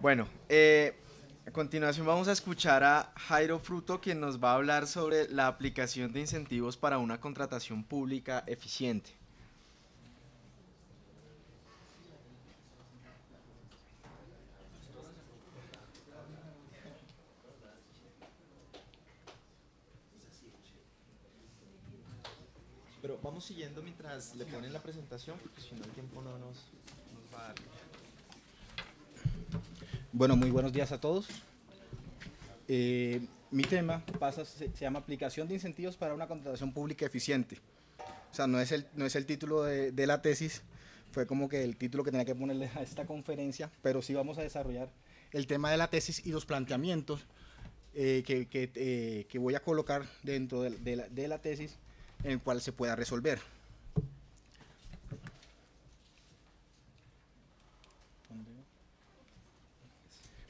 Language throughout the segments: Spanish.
Bueno, eh, a continuación vamos a escuchar a Jairo Fruto, quien nos va a hablar sobre la aplicación de incentivos para una contratación pública eficiente. Pero vamos siguiendo mientras le ponen la presentación, porque si no el tiempo no nos, nos va a dar. Bueno, muy buenos días a todos. Eh, mi tema pasa, se, llama aplicación de incentivos para una contratación pública eficiente. O sea, no es el, no es el título de, la tesis, fue como que el título que tenía que ponerle a esta conferencia, pero sí vamos a desarrollar el tema de la tesis y los planteamientos eh, eh, que, voy a colocar dentro de la tesis en el cual se pueda resolver.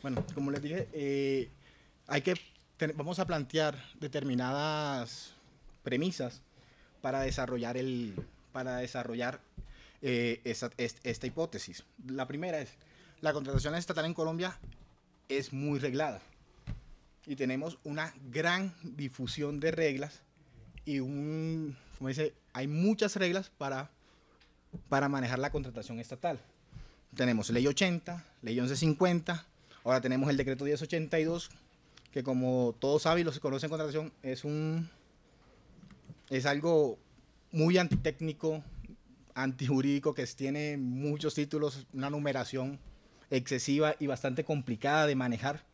Bueno, como les dije, eh, hay que vamos a plantear determinadas premisas para desarrollar el para desarrollar eh, esta, hipótesis. La primera es la contratación estatal en Colombia es muy reglada y tenemos una gran difusión de reglas y un como dice hay muchas reglas para para manejar la contratación estatal. Tenemos ley 80, ley 1150, Ahora tenemos el decreto 1082, que como todos saben y los que conocen contratación, es un es algo muy antitécnico, antijurídico, que tiene muchos títulos, una numeración excesiva y bastante complicada de manejar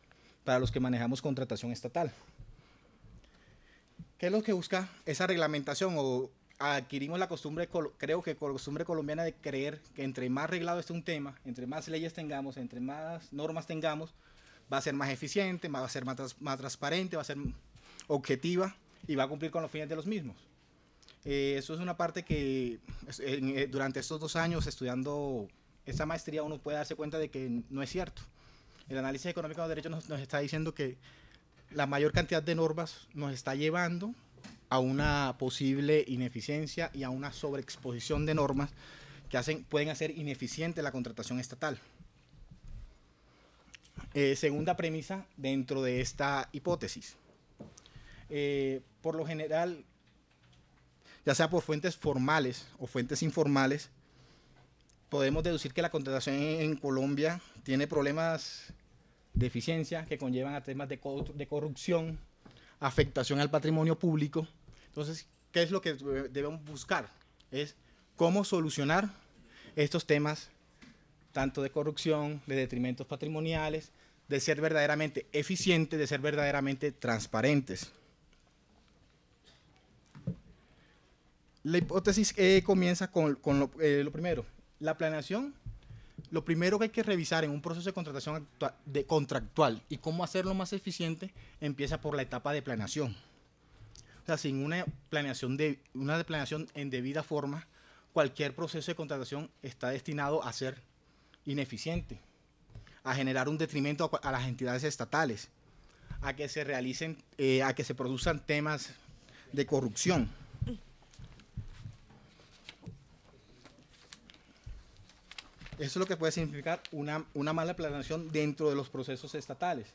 para los que manejamos contratación estatal. ¿Qué es lo que busca esa reglamentación o adquirimos la costumbre, creo que costumbre colombiana de creer que entre más reglado esté un tema, entre más leyes tengamos, entre más normas tengamos, va a ser más eficiente, va a ser más, más transparente, va a ser objetiva y va a cumplir con los fines de los mismos. Eh, eso es una parte que eh, durante estos dos años estudiando esa maestría uno puede darse cuenta de que no es cierto. El análisis económico de los derechos nos, nos está diciendo que la mayor cantidad de normas nos está llevando a una posible ineficiencia y a una sobreexposición de normas que hacen, pueden hacer ineficiente la contratación estatal. Eh, segunda premisa dentro de esta hipótesis. Eh, por lo general, ya sea por fuentes formales o fuentes informales, podemos deducir que la contratación en Colombia tiene problemas de eficiencia que conllevan a temas de corrupción, afectación al patrimonio público, entonces, ¿qué es lo que debemos buscar? Es cómo solucionar estos temas, tanto de corrupción, de detrimentos patrimoniales, de ser verdaderamente eficientes, de ser verdaderamente transparentes. La hipótesis eh, comienza con, eh, lo, primero, la planeación. Lo primero que hay que revisar en un proceso de contratación contractual y cómo hacerlo más eficiente empieza por la etapa de planeación sin una planeación, de, una planeación en debida forma, cualquier proceso de contratación está destinado a ser ineficiente, a generar un detrimento a, las entidades estatales, a que se realicen, eh, a que se produzcan temas de corrupción. Eso es lo que puede significar una, una mala planeación dentro de los procesos estatales.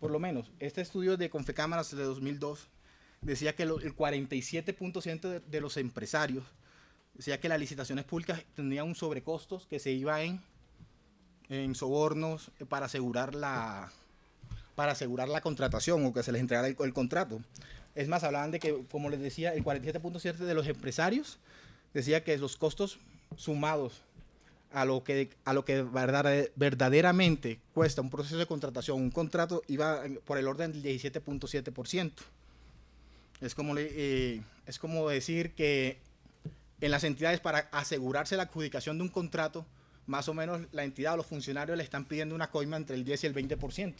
Por lo menos, este estudio de Confecámaras de 2002 decía que el 47.7% de, los empresarios decía que las licitaciones públicas tenían un sobrecostos que se iba en, en sobornos para asegurar la para asegurar la contratación o que se les entregara el, el contrato. Es más, hablaban de que, como les decía, el 47.7 de los empresarios decía que los costos sumados a lo que, a lo que verdaderamente cuesta un proceso de contratación, un contrato, iba por el orden del 17.7%. Es como, eh, es como decir que en las entidades para asegurarse la adjudicación de un contrato, más o menos la entidad o los funcionarios le están pidiendo una coima entre el 10 y el 20%.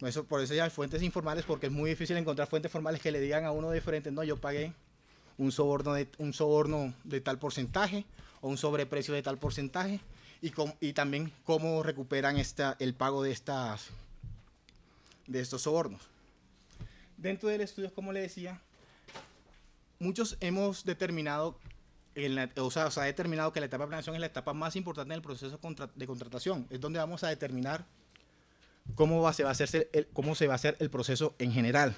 Eso, por eso ya hay fuentes informales, porque es muy difícil encontrar fuentes formales que le digan a uno de no, yo pagué un soborno de, un soborno de tal porcentaje o un sobreprecio de tal porcentaje, y, y también cómo recuperan el pago de, estas, de estos sobornos. Dentro del estudio, como le decía, muchos hemos determinado, en o, sea, determinado que la etapa de planeación es la etapa más importante en el proceso de contratación. Es donde vamos a determinar cómo, se va a hacer el proceso en general.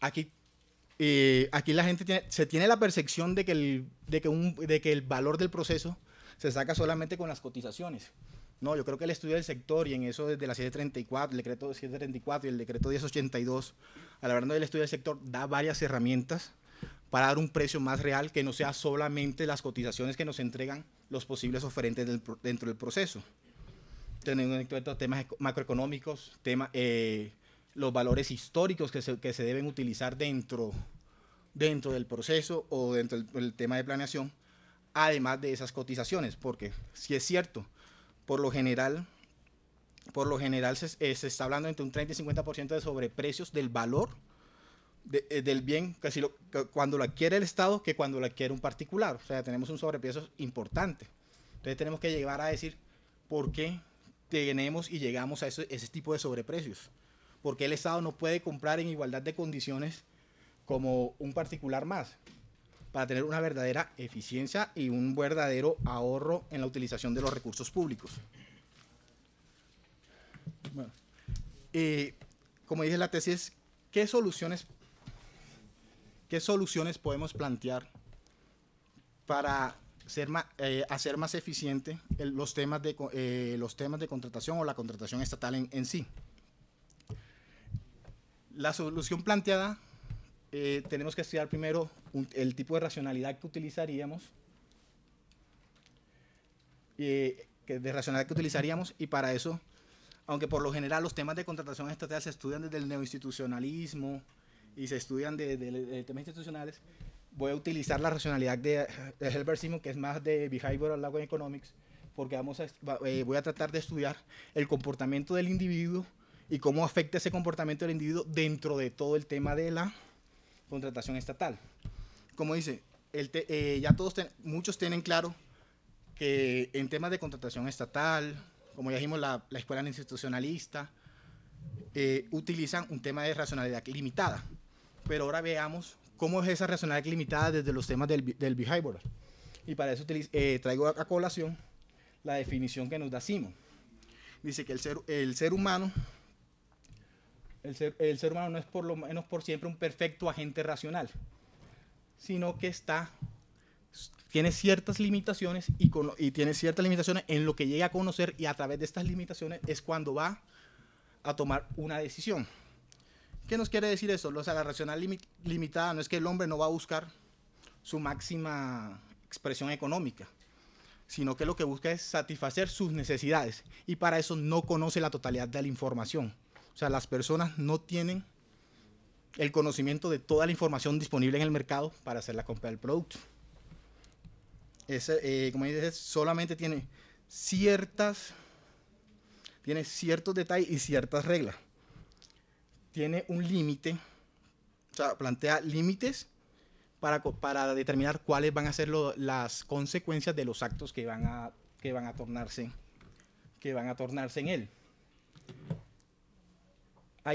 Aquí, eh, aquí la gente se tiene la percepción de que el valor del proceso se saca solamente con las cotizaciones. No, yo creo que el estudio del sector y en eso desde la 734, el decreto 734 y el decreto 1082, al hablar del estudio del sector, da varias herramientas para dar un precio más real que no sea solamente las cotizaciones que nos entregan los posibles oferentes dentro del proceso. Teniendo en cuenta temas macroeconómicos, eh, los valores históricos que se, deben utilizar dentro, dentro del proceso o dentro del, del tema de planeación, además de esas cotizaciones, porque si es cierto, por lo general, por lo general se, eh, está hablando entre un 30 y 50% de sobreprecios del valor eh, del bien casi cuando lo adquiere el Estado que cuando lo adquiere un particular. O sea, tenemos un sobreprecio importante. Entonces tenemos que llegar a decir por qué tenemos y llegamos a ese, ese tipo de sobreprecios. Porque el Estado no puede comprar en igualdad de condiciones como un particular más para tener una verdadera eficiencia y un verdadero ahorro en la utilización de los recursos públicos. Bueno, como dije la tesis, ¿qué soluciones, qué soluciones podemos plantear para ser más, eh, hacer más eficiente los, temas de, eh, los temas de contratación o la contratación estatal en, en sí? La solución planteada eh, tenemos que estudiar primero el tipo de racionalidad que utilizaríamos, eh, de racionalidad que utilizaríamos, y para eso, aunque por lo general los temas de contratación estatal se estudian desde el neoinstitucionalismo y se estudian desde temas institucionales, voy a utilizar la racionalidad de, de Simon, que es más de Behavioral Law Economics, porque vamos a, eh, voy a tratar de estudiar el comportamiento del individuo y cómo afecta ese comportamiento del individuo dentro de todo el tema de la contratación estatal. Como dice, el eh, ya todos muchos tienen claro que en temas de contratación estatal, como ya dijimos, la, escuela institucionalista, eh, utilizan un tema de racionalidad limitada. Pero ahora veamos cómo es esa racionalidad limitada desde los temas del, del behavioral. Y para eso eh, traigo a, colación la definición que nos da Simon. Dice que el ser, el ser humano el ser, humano no es por lo menos por siempre un perfecto agente racional, sino que está tiene ciertas limitaciones y, tiene ciertas limitaciones en lo que llega a conocer y a través de estas limitaciones es cuando va a tomar una decisión. ¿Qué nos quiere decir eso? O sea, la racional limitada no es que el hombre no va a buscar su máxima expresión económica, sino que lo que busca es satisfacer sus necesidades y para eso no conoce la totalidad de la información. O sea, las personas no tienen el conocimiento de toda la información disponible en el mercado para hacer la compra del producto. Ese, eh, como dice, solamente tiene ciertas, tiene ciertos detalles y ciertas reglas. Tiene un límite, o sea, plantea límites para, para determinar cuáles van a ser las consecuencias de los actos que van a, que van a tornarse, que van a tornarse en él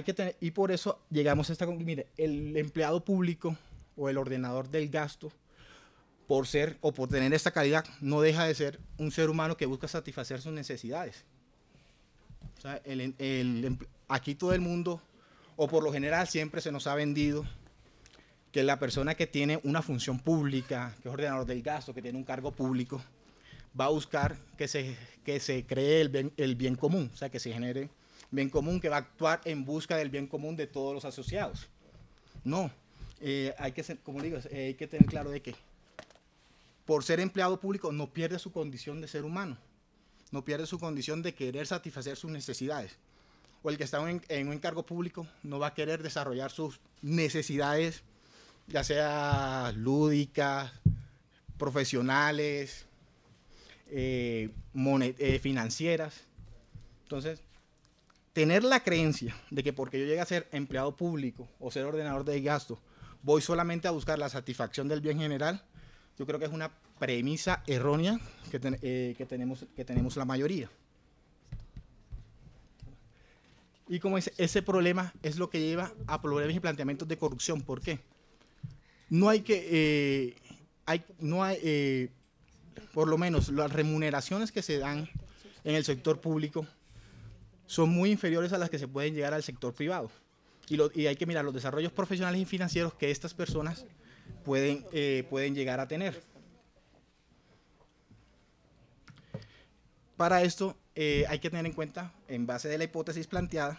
que y por eso llegamos a esta conclusión. el empleado público o el ordenador del gasto, por ser o por tener esta calidad, no deja de ser un ser humano que busca satisfacer sus necesidades. aquí todo el mundo, o por lo general siempre se nos ha vendido que la persona que tiene una función pública, que es ordenador del gasto, que tiene un cargo público, va a buscar que se, que se cree el bien, el bien común, o sea, que se genere bien común que va a actuar en busca del bien común de todos los asociados. No, eh, hay que, como digo, eh, hay que tener claro de que por ser empleado público no pierde su condición de ser humano, no pierde su condición de querer satisfacer sus necesidades. O el que está en, un encargo público no va a querer desarrollar sus necesidades, ya sea lúdicas, profesionales, eh, financieras. Entonces, tener la creencia de que porque yo llegué a ser empleado público o ser ordenador de gasto, voy solamente a buscar la satisfacción del bien general, yo creo que es una premisa errónea que, eh, tenemos, que tenemos la mayoría. Y como dice, ese problema es lo que lleva a problemas y planteamientos de corrupción. ¿Por qué? No hay que... Eh, hay, no hay, eh, por lo menos las remuneraciones que se dan en el sector público son muy inferiores a las que se pueden llegar al sector privado. Y, hay que mirar los desarrollos profesionales y financieros que estas personas pueden, eh, pueden llegar a tener. Para esto eh, hay que tener en cuenta, en base de la hipótesis planteada,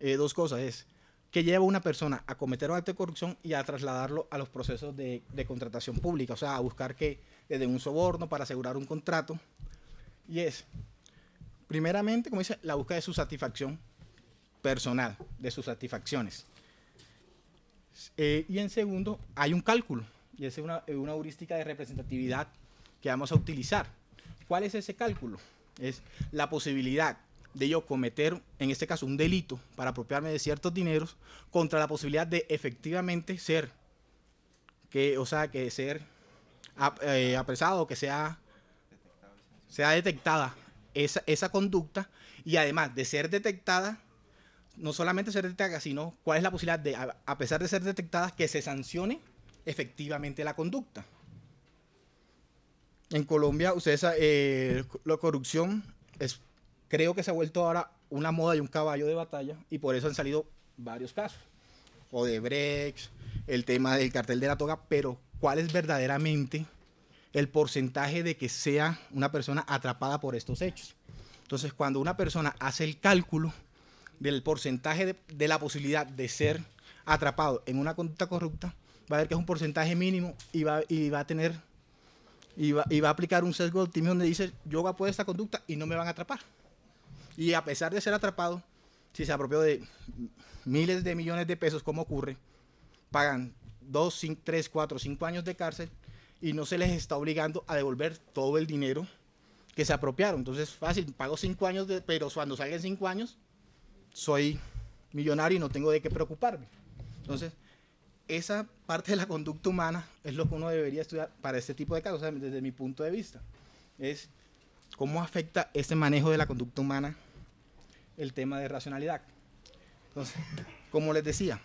eh, dos cosas. Es que lleva una persona a cometer un acto de corrupción y a trasladarlo a los procesos de, de contratación pública, o sea, a buscar que desde un soborno para asegurar un contrato. Y es Primeramente, como dice, la búsqueda de su satisfacción personal, de sus satisfacciones. Eh, y en segundo, hay un cálculo, y es eh, una, heurística de representatividad que vamos a utilizar. ¿Cuál es ese cálculo? Es la posibilidad de yo cometer, en este caso, un delito para apropiarme de ciertos dineros contra la posibilidad de efectivamente ser, que, o sea, que ser eh, apresado, que sea, sea detectada esa, conducta y además de ser detectada, no solamente ser detectada, sino cuál es la posibilidad de, a pesar de ser detectada, que se sancione efectivamente la conducta. En Colombia, ustedes, eh, la corrupción es, creo que se ha vuelto ahora una moda y un caballo de batalla y por eso han salido varios casos. O de Brex, el tema del cartel de la toga, pero ¿cuál es verdaderamente el porcentaje de que sea una persona atrapada por estos hechos. Entonces, cuando una persona hace el cálculo del porcentaje de, la posibilidad de ser atrapado en una conducta corrupta, va a ver que es un porcentaje mínimo y va, y va a tener y va, a aplicar un sesgo de optimismo donde dice, yo voy a poder esta conducta y no me van a atrapar. Y a pesar de ser atrapado, si se apropió de miles de millones de pesos, como ocurre, pagan 2, 3, cuatro, cinco años de cárcel y no se les está obligando a devolver todo el dinero que se apropiaron. Entonces, fácil, pago cinco años, pero cuando salgan cinco años, soy millonario y no tengo de qué preocuparme. Entonces, esa parte de la conducta humana es lo que uno debería estudiar para este tipo de casos, desde mi punto de vista. Es cómo afecta este manejo de la conducta humana el tema de racionalidad. Entonces, como les decía,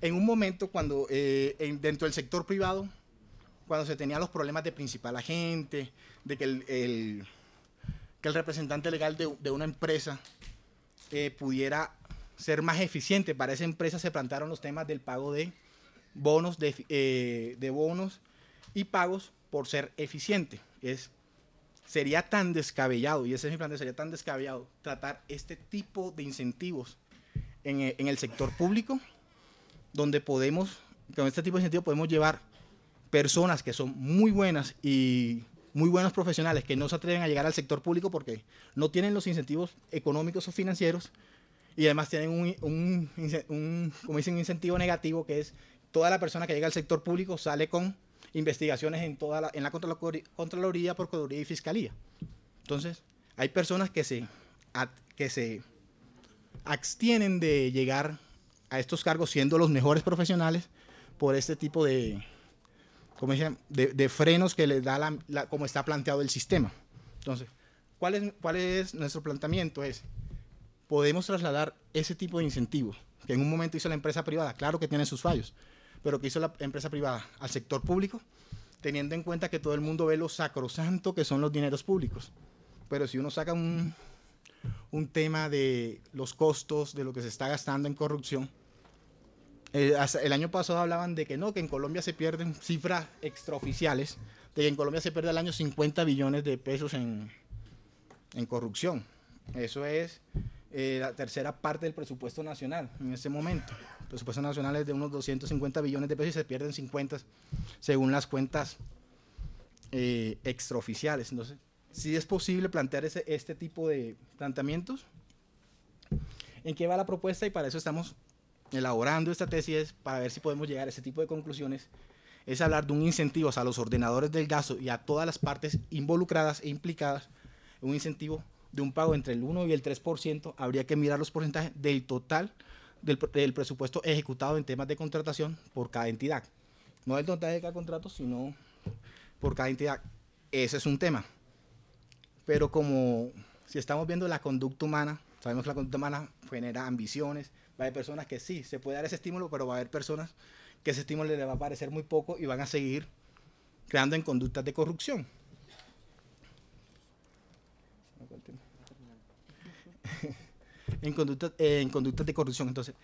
en un momento cuando eh, dentro del sector privado cuando se tenían los problemas de principal agente, de que el, representante legal de, una empresa eh, pudiera ser más eficiente. Para esa empresa se plantaron los temas del pago de bonos, de, eh, bonos y pagos por ser eficiente. Es, sería tan descabellado, y ese es mi plan, sería tan descabellado tratar este tipo de incentivos en, en el sector público, donde podemos, con este tipo de incentivos podemos llevar personas que son muy buenas y muy buenos profesionales que no se atreven a llegar al sector público porque no tienen los incentivos económicos o financieros y además tienen un, como dicen, un incentivo negativo que es toda la persona que llega al sector público sale con investigaciones en toda la, en la Contraloría, por Procuraduría y Fiscalía. Entonces, hay personas que se, que se abstienen de llegar a estos cargos siendo los mejores profesionales por este tipo de, como de, frenos que les da la, como está planteado el sistema. Entonces, ¿cuál es, ¿cuál es nuestro planteamiento? Es, podemos trasladar ese tipo de incentivos que en un momento hizo la empresa privada, claro que tiene sus fallos, pero que hizo la empresa privada al sector público, teniendo en cuenta que todo el mundo ve lo sacrosanto que son los dineros públicos. Pero si uno saca un, un tema de los costos, de lo que se está gastando en corrupción, eh, el año pasado hablaban de que no, que en Colombia se pierden cifras extraoficiales, de que en Colombia se pierde al año 50 billones de pesos en, en corrupción. Eso es eh, la tercera parte del presupuesto nacional en ese momento. El presupuesto nacional es de unos 250 billones de pesos y se pierden 50 según las cuentas eh, extraoficiales. Entonces, si es posible plantear ese, este tipo de planteamientos, ¿en qué va la propuesta? Y para eso estamos elaborando esta tesis para ver si podemos llegar a ese tipo de conclusiones, es hablar de un incentivo a los ordenadores del gasto y a todas las partes involucradas e implicadas, un incentivo de un pago entre el 1 y el 3%, habría que mirar los porcentajes del total del, presupuesto ejecutado en temas de contratación por cada entidad. No del total de cada contrato, sino por cada entidad. Ese es un tema. Pero como si estamos viendo la conducta humana, sabemos que la conducta humana genera ambiciones, Va a haber personas que sí, se puede dar ese estímulo, pero va a haber personas que ese estímulo le va a parecer muy poco y van a seguir creando en conductas de corrupción. en, conductas, eh, en conductas de corrupción. Entonces,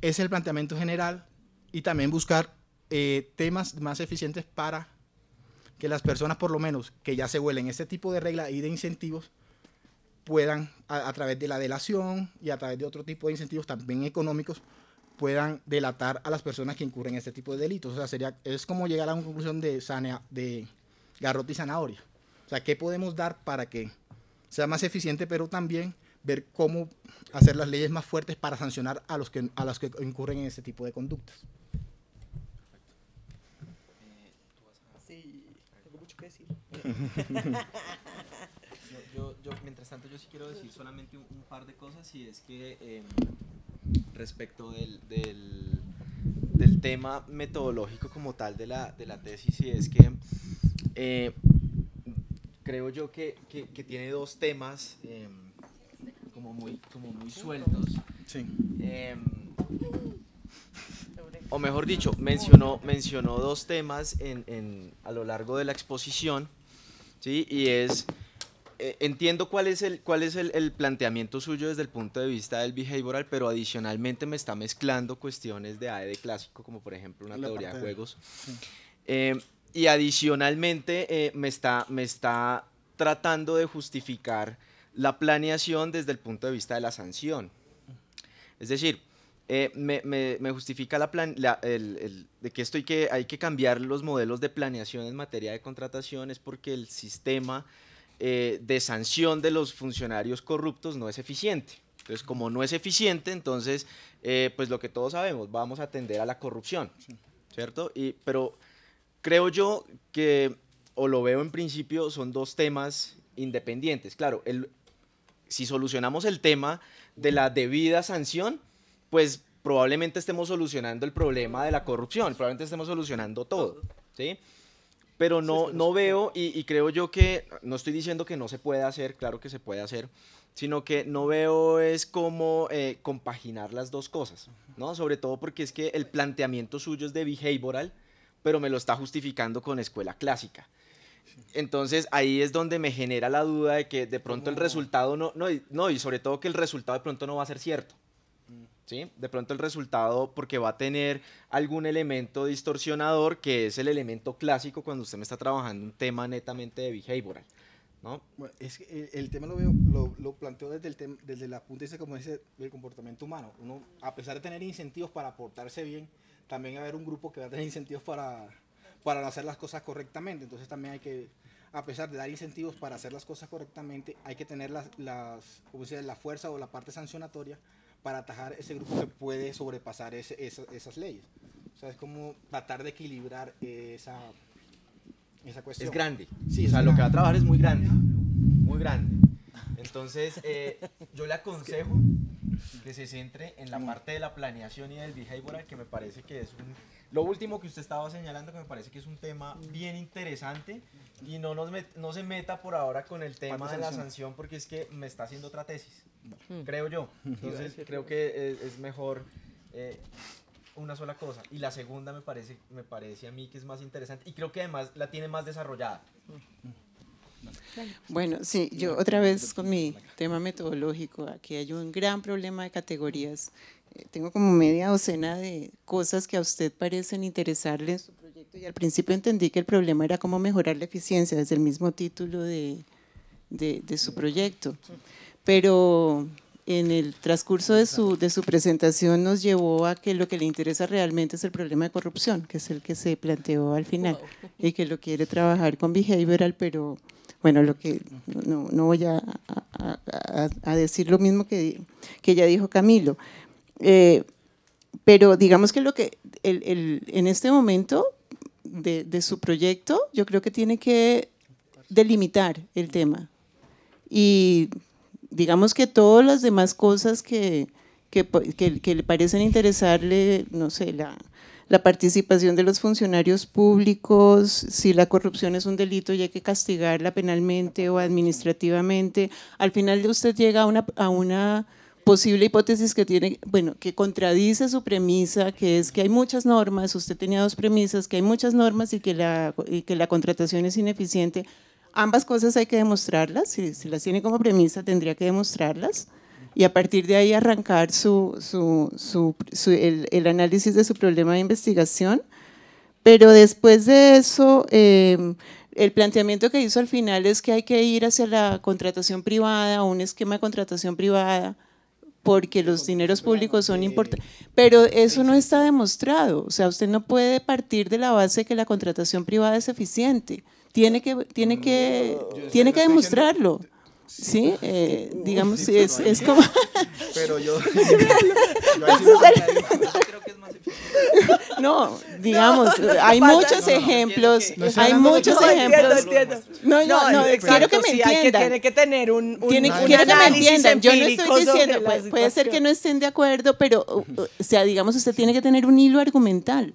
ese es el planteamiento general y también buscar eh, temas más eficientes para que las personas, por lo menos, que ya se huelen este tipo de reglas y de incentivos, puedan, a, través de la delación y a través de otro tipo de incentivos también económicos, puedan delatar a las personas que incurren en este tipo de delitos. O sea, sería, es como llegar a una conclusión de, de garrote y zanahoria. O sea, ¿qué podemos dar para que sea más eficiente, pero también ver cómo hacer las leyes más fuertes para sancionar a los que, a los que incurren en este tipo de conductas? Eh, sí, tengo mucho que yo, mientras tanto, yo sí quiero decir solamente un, par de cosas y es que em, respecto del, tema metodológico como tal de la, tesis y es que eh, creo yo que, tiene dos temas em, como, muy, como sueltos. Em, o mejor dicho, mencionó, mencionó dos temas a lo largo de la exposición, ¿sí? Y es eh, entiendo cuál es, el, cuál es el, planteamiento suyo desde el punto de vista del behavioral, pero adicionalmente me está mezclando cuestiones de AED clásico, como por ejemplo una teoría de juegos. Eh, y adicionalmente eh, me, está, me está tratando de justificar la planeación desde el punto de vista de la sanción. Es decir, me, justifica la, de que estoy que, hay que cambiar los modelos de planeación en materia de contratación, es porque el sistema eh, de sanción de los funcionarios corruptos no es eficiente. Entonces, como no es eficiente, entonces, eh, pues lo que todos sabemos, vamos a atender a la corrupción, ¿cierto? Y, pero creo yo que, o lo veo en principio, son dos temas independientes. Claro, el, si solucionamos el tema de la debida sanción, pues probablemente estemos solucionando el problema de la corrupción, probablemente estemos solucionando todo, ¿sí? pero no, no veo y, creo yo que, no estoy diciendo que no se puede hacer, claro que se puede hacer, sino que no veo es cómo eh, compaginar las dos cosas, ¿no? Sobre todo porque es que el planteamiento suyo es de behavioral, pero me lo está justificando con escuela clásica. Entonces ahí es donde me genera la duda de que de pronto el resultado no, no, no, y sobre todo que el resultado de pronto no va a ser cierto. De pronto el resultado, porque va a tener algún elemento distorsionador, que es el elemento clásico cuando usted me está trabajando un tema netamente de behavioral. ¿No? es el, tema lo, veo, planteo desde el, desde la punta de como dice, del comportamiento humano. a pesar de tener incentivos para portarse bien, también va a haber un grupo que va a tener incentivos para, para hacer las cosas correctamente. Entonces también hay que, a pesar de dar incentivos para hacer las cosas correctamente, hay que tener las, las, la fuerza o la parte sancionatoria para atajar ese grupo que puede sobrepasar esas leyes. O sea, es como tratar de equilibrar esa, esa cuestión. Es grande. Sí, o sea, lo que va a trabajar es muy grande. Muy grande. Entonces, eh, yo le aconsejo que se centre en la parte de la planeación y del behavioral, que me parece que es un lo último que usted estaba señalando, que me parece que es un tema bien interesante, y no, nos no se meta por ahora con el tema de la sanción, porque es que me está haciendo otra tesis, hmm. creo yo. Entonces, creo que es, mejor eh, una sola cosa. Y la segunda me parece, me parece a mí que es más interesante, y creo que además la tiene más desarrollada. Hmm. Bueno, sí, yo otra vez con mi tema metodológico, aquí hay un gran problema de categorías tengo como media docena de cosas que a usted parecen interesarle en su proyecto y al principio entendí que el problema era cómo mejorar la eficiencia, desde el mismo título de, de, su proyecto. Pero en el transcurso de su, de su presentación nos llevó a que lo que le interesa realmente es el problema de corrupción, que es el que se planteó al final y que lo quiere trabajar con behavioral, pero bueno, lo que no, no voy a, a, a, decir lo mismo que, que ya dijo Camilo. Eh, pero digamos que lo que el, en este momento de, su proyecto, yo creo que tiene que delimitar el tema. Y digamos que todas las demás cosas que, que, le parecen interesarle, no sé, la, participación de los funcionarios públicos, si la corrupción es un delito y hay que castigarla penalmente o administrativamente. Al final usted llega una, a una posible hipótesis que tiene, bueno, que contradice su premisa, que es que hay muchas normas, usted tenía dos premisas, que hay muchas normas y que la, que la contratación es ineficiente. Ambas cosas hay que demostrarlas, si, las tiene como premisa tendría que demostrarlas y a partir de ahí arrancar su, su, su, el, análisis de su problema de investigación. Pero después de eso, em, el planteamiento que hizo al final es que hay que ir hacia la contratación privada un esquema de contratación privada porque los dineros públicos son importantes. Pero eso no está demostrado. O sea, usted no puede partir de la base que la contratación privada es eficiente. Tiene que, tiene que, tiene que demostrarlo. Sí, eh, digamos, sí, es, es como... Pero yo... yo creo que es más no, digamos, hay muchos ejemplos, hay muchos ejemplos. No, no, no, exacto, quiero que me entiendan. tiene que tener un, un, tiene, quiero que me entiendan. Yo no estoy diciendo, puede, puede, ser que no estén de acuerdo, pero o, uh, uh, o sea, digamos, usted tiene que tener un hilo argumental.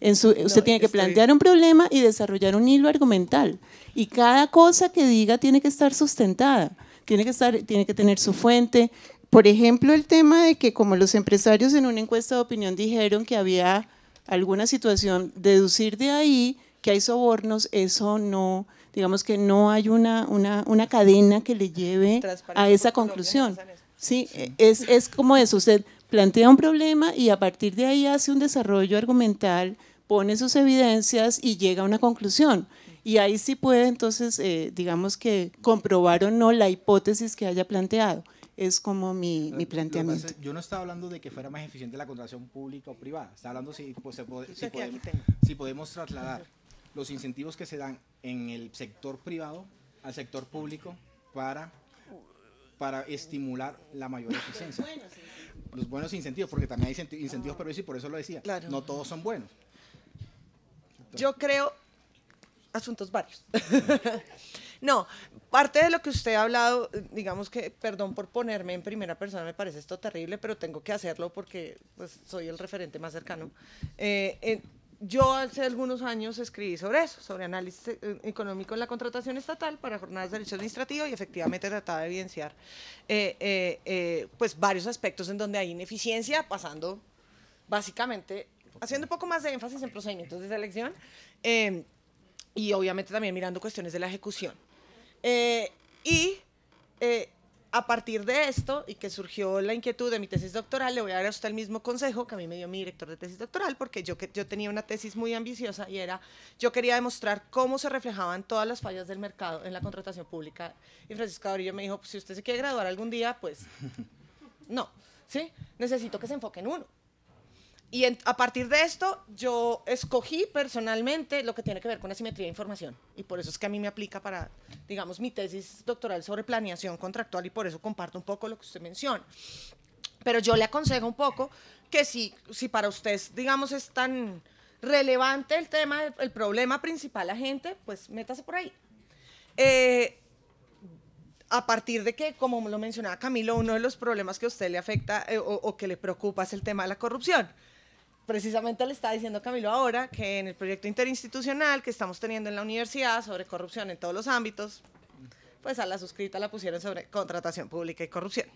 En su, usted tiene que plantear un problema y desarrollar un hilo argumental. Y cada cosa que diga tiene que estar sustentada, tiene que, estar, tener su fuente. Por ejemplo, el tema de que como los empresarios en una encuesta de opinión dijeron que había alguna situación, deducir de ahí que hay sobornos, eso no, digamos que no hay una, cadena que le lleve a esa conclusión. Sí, eh, es, es como eso, usted plantea un problema y a partir de ahí hace un desarrollo argumental, pone sus evidencias y llega a una conclusión. Y ahí sí puede entonces, eh, digamos que comprobar o no la hipótesis que haya planteado. Es como mi, mi planteamiento. yo no estaba hablando de que fuera más eficiente la contratación pública o privada. Estaba hablando si, pues, si, podemos, trasladar los incentivos que se dan en el sector privado al sector público para para estimular la mayor eficiencia. Los buenos incentivos, porque también hay incentivos perversos y por eso lo decía. No todos son buenos. yo creo, asuntos varios. no, parte de lo que usted ha hablado, digamos que, perdón por ponerme en primera persona, me parece esto terrible, pero tengo que hacerlo porque pues, soy el referente más cercano. Eh, yo hace algunos años escribí sobre eso, sobre análisis eh, económico en la contratación estatal para jornadas de elección administrativo y efectivamente trataba de evidenciar eh, pues varios aspectos en donde hay ineficiencia, pasando básicamente, haciendo un poco más de énfasis en procedimientos de selección y obviamente también mirando cuestiones de la ejecución. Eh, y eh, a partir de esto y que surgió la inquietud de mi tesis doctoral, le voy a dar a usted el mismo consejo que a mí me dio mi director de tesis doctoral, porque yo, yo tenía una tesis muy ambiciosa y era, yo quería demostrar cómo se reflejaban todas las fallas del mercado en la contratación pública. Y Francisco Aurillo me dijo, pues, si usted se quiere graduar algún día, pues no, ¿sí? Necesito que se enfoque en uno. Y a partir de esto, yo escogí personalmente lo que tiene que ver con simetría de información. Y por eso es que a mí me aplica para, digamos, mi tesis doctoral sobre planeación contractual y por eso comparto un poco lo que usted menciona. Pero yo le aconsejo un poco que si, si para usted, digamos, es tan relevante el tema, el, problema principal a gente, pues métase por ahí. Eh, a partir de que, como lo mencionaba Camilo, uno de los problemas que a usted le afecta eh, o que le preocupa es el tema de la corrupción precisamente le está diciendo Camilo ahora que en el proyecto interinstitucional que estamos teniendo en la universidad sobre corrupción en todos los ámbitos, pues a la suscrita la pusieron sobre contratación pública y corrupción.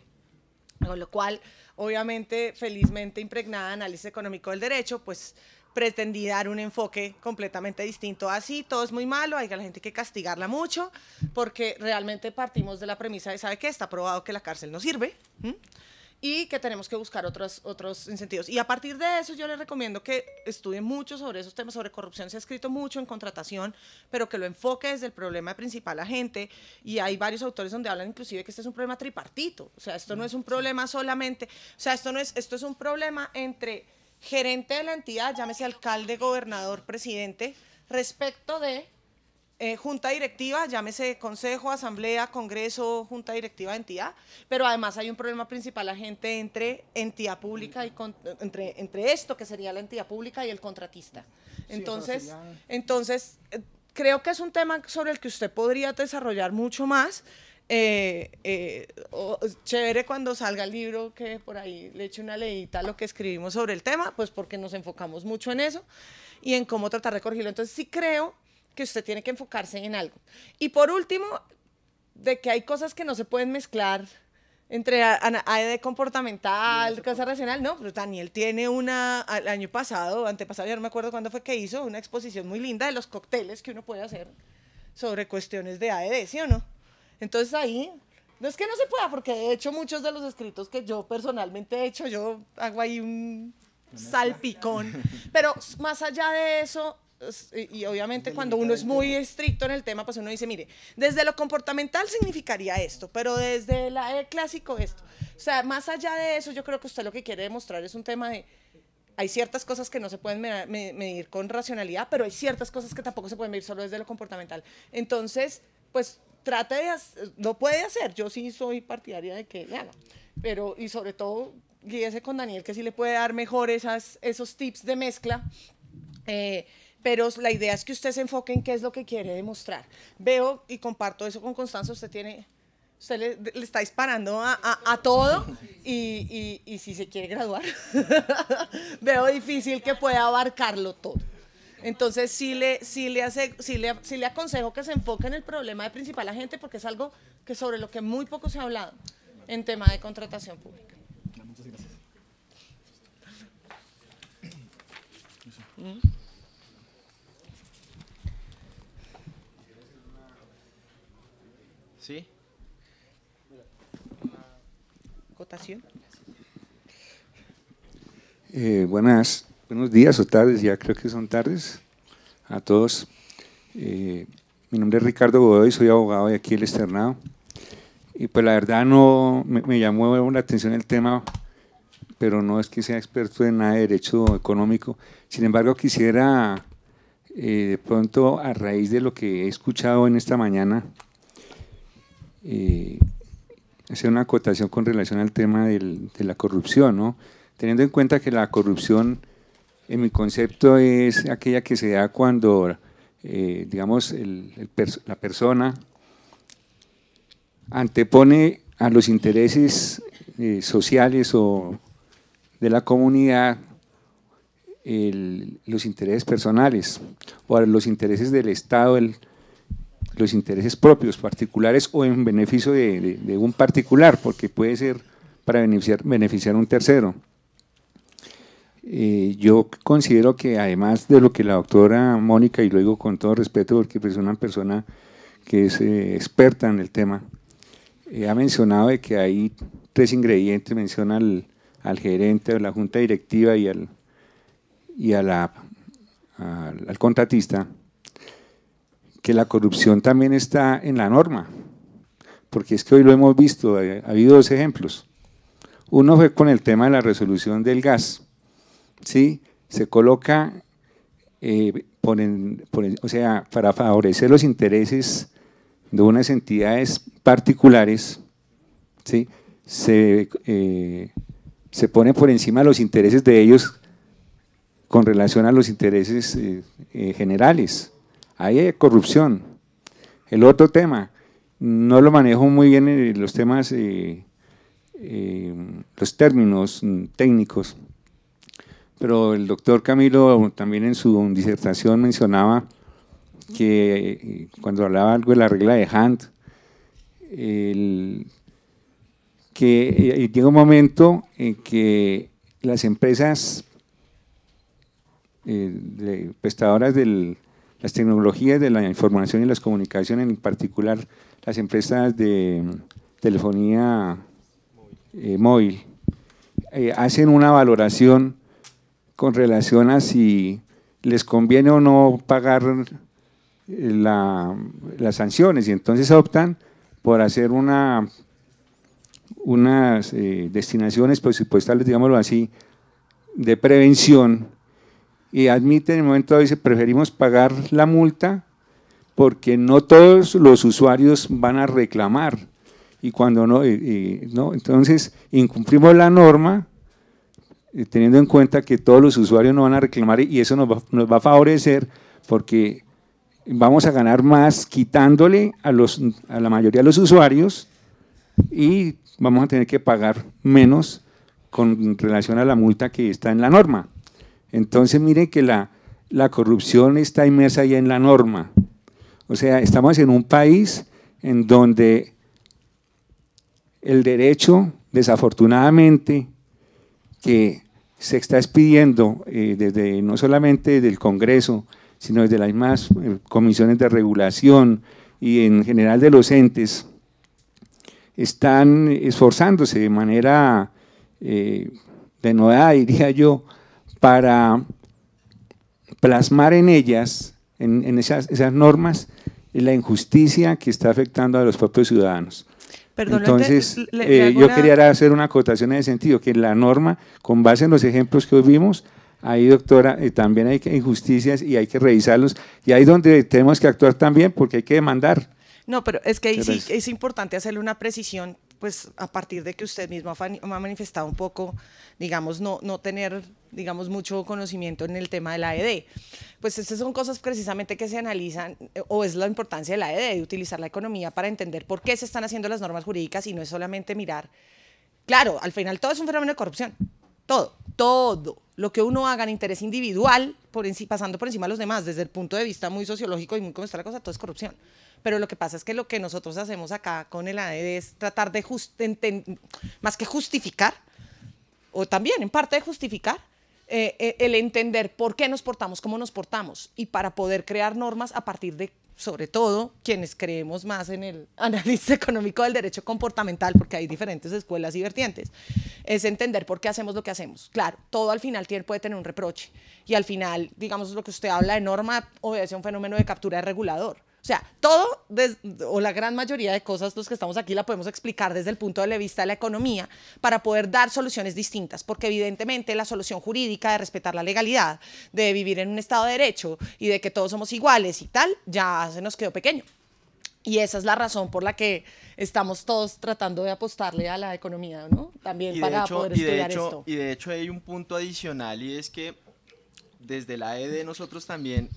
Con lo cual, obviamente, felizmente impregnada análisis económico del derecho, pues pretendí dar un enfoque completamente distinto. Así, todo es muy malo, hay a la gente que castigarla mucho, porque realmente partimos de la premisa de, ¿sabe qué? Está probado que la cárcel no sirve y que tenemos que buscar otros, otros incentivos. Y a partir de eso yo les recomiendo que estudien mucho sobre esos temas, sobre corrupción se ha escrito mucho en contratación, pero que lo enfoque desde el problema principal a gente y hay varios autores donde hablan inclusive que este es un problema tripartito, o sea, esto no mm, es un problema solamente, o sea, esto no es esto es un problema entre gerente de la entidad, llámese alcalde, gobernador, presidente, respecto de eh, junta directiva, llámese consejo, asamblea, congreso, junta directiva entidad, pero además hay un problema principal la gente entre entidad pública y entre, entre esto que sería la entidad pública y el contratista. Entonces, entonces eh, creo que es un tema sobre el que usted podría desarrollar mucho más. Eh, chévere cuando salga el libro que por ahí le eche una leída a lo que escribimos sobre el tema, pues porque nos enfocamos mucho en eso y en cómo tratar de corregirlo. Entonces sí creo que usted tiene que enfocarse en algo. Y por último, de que hay cosas que no se pueden mezclar entre AED comportamental, casa racional, no, pero Daniel tiene una, el año pasado, antepasado, ya no me acuerdo cuándo fue que hizo, una exposición muy linda de los cócteles que uno puede hacer sobre cuestiones de AED, ¿sí o no? Entonces ahí, no es que no se pueda, porque de hecho muchos de los escritos que yo personalmente he hecho, yo hago ahí un salpicón, pero más allá de eso, y obviamente cuando uno es muy estricto en el tema, pues uno dice, mire, desde lo comportamental significaría esto, pero desde la, el clásico esto. O sea, más allá de eso, yo creo que usted lo que quiere demostrar es un tema de, hay ciertas cosas que no se pueden medir con racionalidad, pero hay ciertas cosas que tampoco se pueden medir solo desde lo comportamental. Entonces, pues trate de, lo puede hacer, yo sí soy partidaria de que, nada, pero y sobre todo guíese con Daniel que sí le puede dar mejor esas, esos tips de mezcla. Eh, pero la idea es que usted se enfoque en qué es lo que quiere demostrar. Veo y comparto eso con Constanza, usted tiene... Usted le, está disparando a, todo y, si se quiere graduar, veo difícil que pueda abarcarlo todo. Entonces sí le, sí le, hace, sí le, le, aconsejo que se enfoque en el problema de principal agente porque es algo que sobre lo que muy poco se ha hablado en tema de contratación pública. Muchas gracias. ¿Mm? ¿Sí? ¿Cotación? Eh, buenas, buenos días o tardes, ya creo que son tardes a todos. Eh, mi nombre es Ricardo Godoy, soy abogado de aquí el externado. Y pues la verdad no me, llamó la atención el tema, pero no es que sea experto en nada de derecho económico. Sin embargo, quisiera eh, de pronto, a raíz de lo que he escuchado en esta mañana, eh, hacer una acotación con relación al tema de la corrupción, Teniendo en cuenta que la corrupción, en mi concepto, es aquella que se da cuando, eh, digamos, la persona antepone a los intereses eh, sociales o de la comunidad los intereses personales o a los intereses del Estado, el, los intereses propios, particulares o en beneficio de, un particular, porque puede ser para beneficiar, beneficiar a un tercero. Eh, yo considero que además de lo que la doctora Mónica, y lo digo con todo respeto porque pues, es una persona que es eh, experta en el tema, eh, ha mencionado de que hay tres ingredientes, menciona al, al gerente, a la junta directiva y y a la, al contratista, que la corrupción también está en la norma, porque es que hoy lo hemos visto, eh, ha habido dos ejemplos. Uno fue con el tema de la resolución del gas, ¿sí? Se coloca, eh, o sea, para favorecer los intereses de unas entidades particulares, eh, Se, pone por encima los intereses de ellos con relación a los intereses generales hay corrupción. El otro tema, no lo manejo muy bien en eh, los temas, eh, eh, los términos mm, técnicos, pero el doctor Camilo también en su disertación mencionaba que cuando hablaba algo de la regla de Hunt, que llega un momento en que las empresas prestadoras del, las tecnologías de la información y las comunicaciones, en particular las empresas de mm, telefonía eh, móvil, eh, hacen una valoración con relación a si les conviene o no pagar eh, las sanciones y entonces optan por hacer una, unas destinaciones presupuestales, digámoslo así, de prevención y admite en el momento dice, preferimos pagar la multa porque no todos los usuarios van a reclamar. Y cuando no, no entonces incumplimos la norma eh, teniendo en cuenta que todos los usuarios no van a reclamar y eso nos va, nos va a favorecer porque vamos a ganar más quitándole a, los, a la mayoría de los usuarios y vamos a tener que pagar menos con relación a la multa que está en la norma. Entonces, miren que la, corrupción está inmersa ya en la norma. O sea, estamos en un país en donde el derecho, desafortunadamente, que se está expidiendo eh, desde, no solamente del Congreso, sino desde las mismas eh, comisiones de regulación y en general de los entes, están esforzándose de manera eh, de novedad, diría yo, para plasmar en ellas, en, esas, normas, la injusticia que está afectando a los propios ciudadanos. Perdón, Entonces, eh, yo quería hacer una acotación en ese sentido, que la norma, con base en los ejemplos que hoy vimos, ahí doctora, eh, también hay injusticias y hay que revisarlos, y ahí es donde tenemos que actuar también, porque hay que demandar. No, pero es que es importante hacerle una precisión pues a partir de que usted mismo ha manifestado un poco, digamos, no, no tener, digamos, mucho conocimiento en el tema de la ED. Pues estas son cosas precisamente que se analizan, o es la importancia de la ED, de utilizar la economía para entender por qué se están haciendo las normas jurídicas y no es solamente mirar. Claro, al final todo es un fenómeno de corrupción, todo, todo. Lo que uno haga en interés individual, por pasando por encima de los demás, desde el punto de vista muy sociológico y muy cómo está la cosa, todo es corrupción pero lo que pasa es que lo que nosotros hacemos acá con el ADD e es tratar de, más que justificar, o también en parte de justificar, eh, eh, el entender por qué nos portamos como nos portamos y para poder crear normas a partir de, sobre todo, quienes creemos más en el análisis económico del derecho comportamental, porque hay diferentes escuelas y vertientes, es entender por qué hacemos lo que hacemos. Claro, todo al final tiene, puede tener un reproche y al final, digamos, lo que usted habla de norma obedece a un fenómeno de captura de regulador o sea, todo, o la gran mayoría de cosas, los que estamos aquí, la podemos explicar desde el punto de vista de la economía para poder dar soluciones distintas, porque evidentemente la solución jurídica de respetar la legalidad, de vivir en un Estado de Derecho y de que todos somos iguales y tal, ya se nos quedó pequeño. Y esa es la razón por la que estamos todos tratando de apostarle a la economía, ¿no? También para poder estudiar esto. Y de hecho hay un punto adicional y es que desde la ED nosotros también,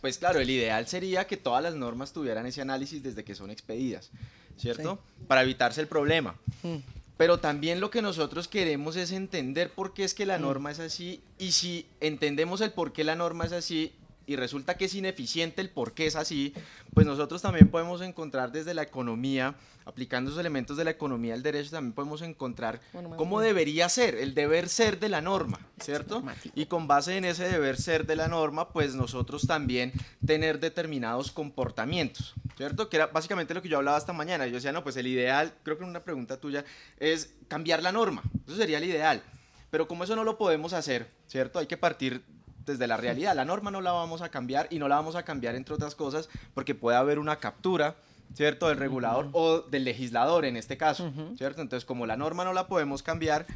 pues claro, el ideal sería que todas las normas tuvieran ese análisis desde que son expedidas, ¿cierto? Para evitarse el problema. Mm. Pero también lo que nosotros queremos es entender por qué es que la mm. norma es así y si entendemos el por qué la norma es así, y resulta que es ineficiente el por qué es así, pues nosotros también podemos encontrar desde la economía, aplicando los elementos de la economía al derecho, también podemos encontrar cómo debería ser, el deber ser de la norma, ¿cierto? Y con base en ese deber ser de la norma, pues nosotros también tener determinados comportamientos, ¿cierto? Que era básicamente lo que yo hablaba esta mañana. Yo decía, no, pues el ideal, creo que una pregunta tuya, es cambiar la norma. Eso sería el ideal. Pero como eso no lo podemos hacer, ¿cierto? Hay que partir desde la realidad. La norma no la vamos a cambiar y no la vamos a cambiar, entre otras cosas, porque puede haber una captura. ¿Cierto? Del regulador o del legislador en este caso, ¿cierto? Entonces, como la norma no la podemos cambiar,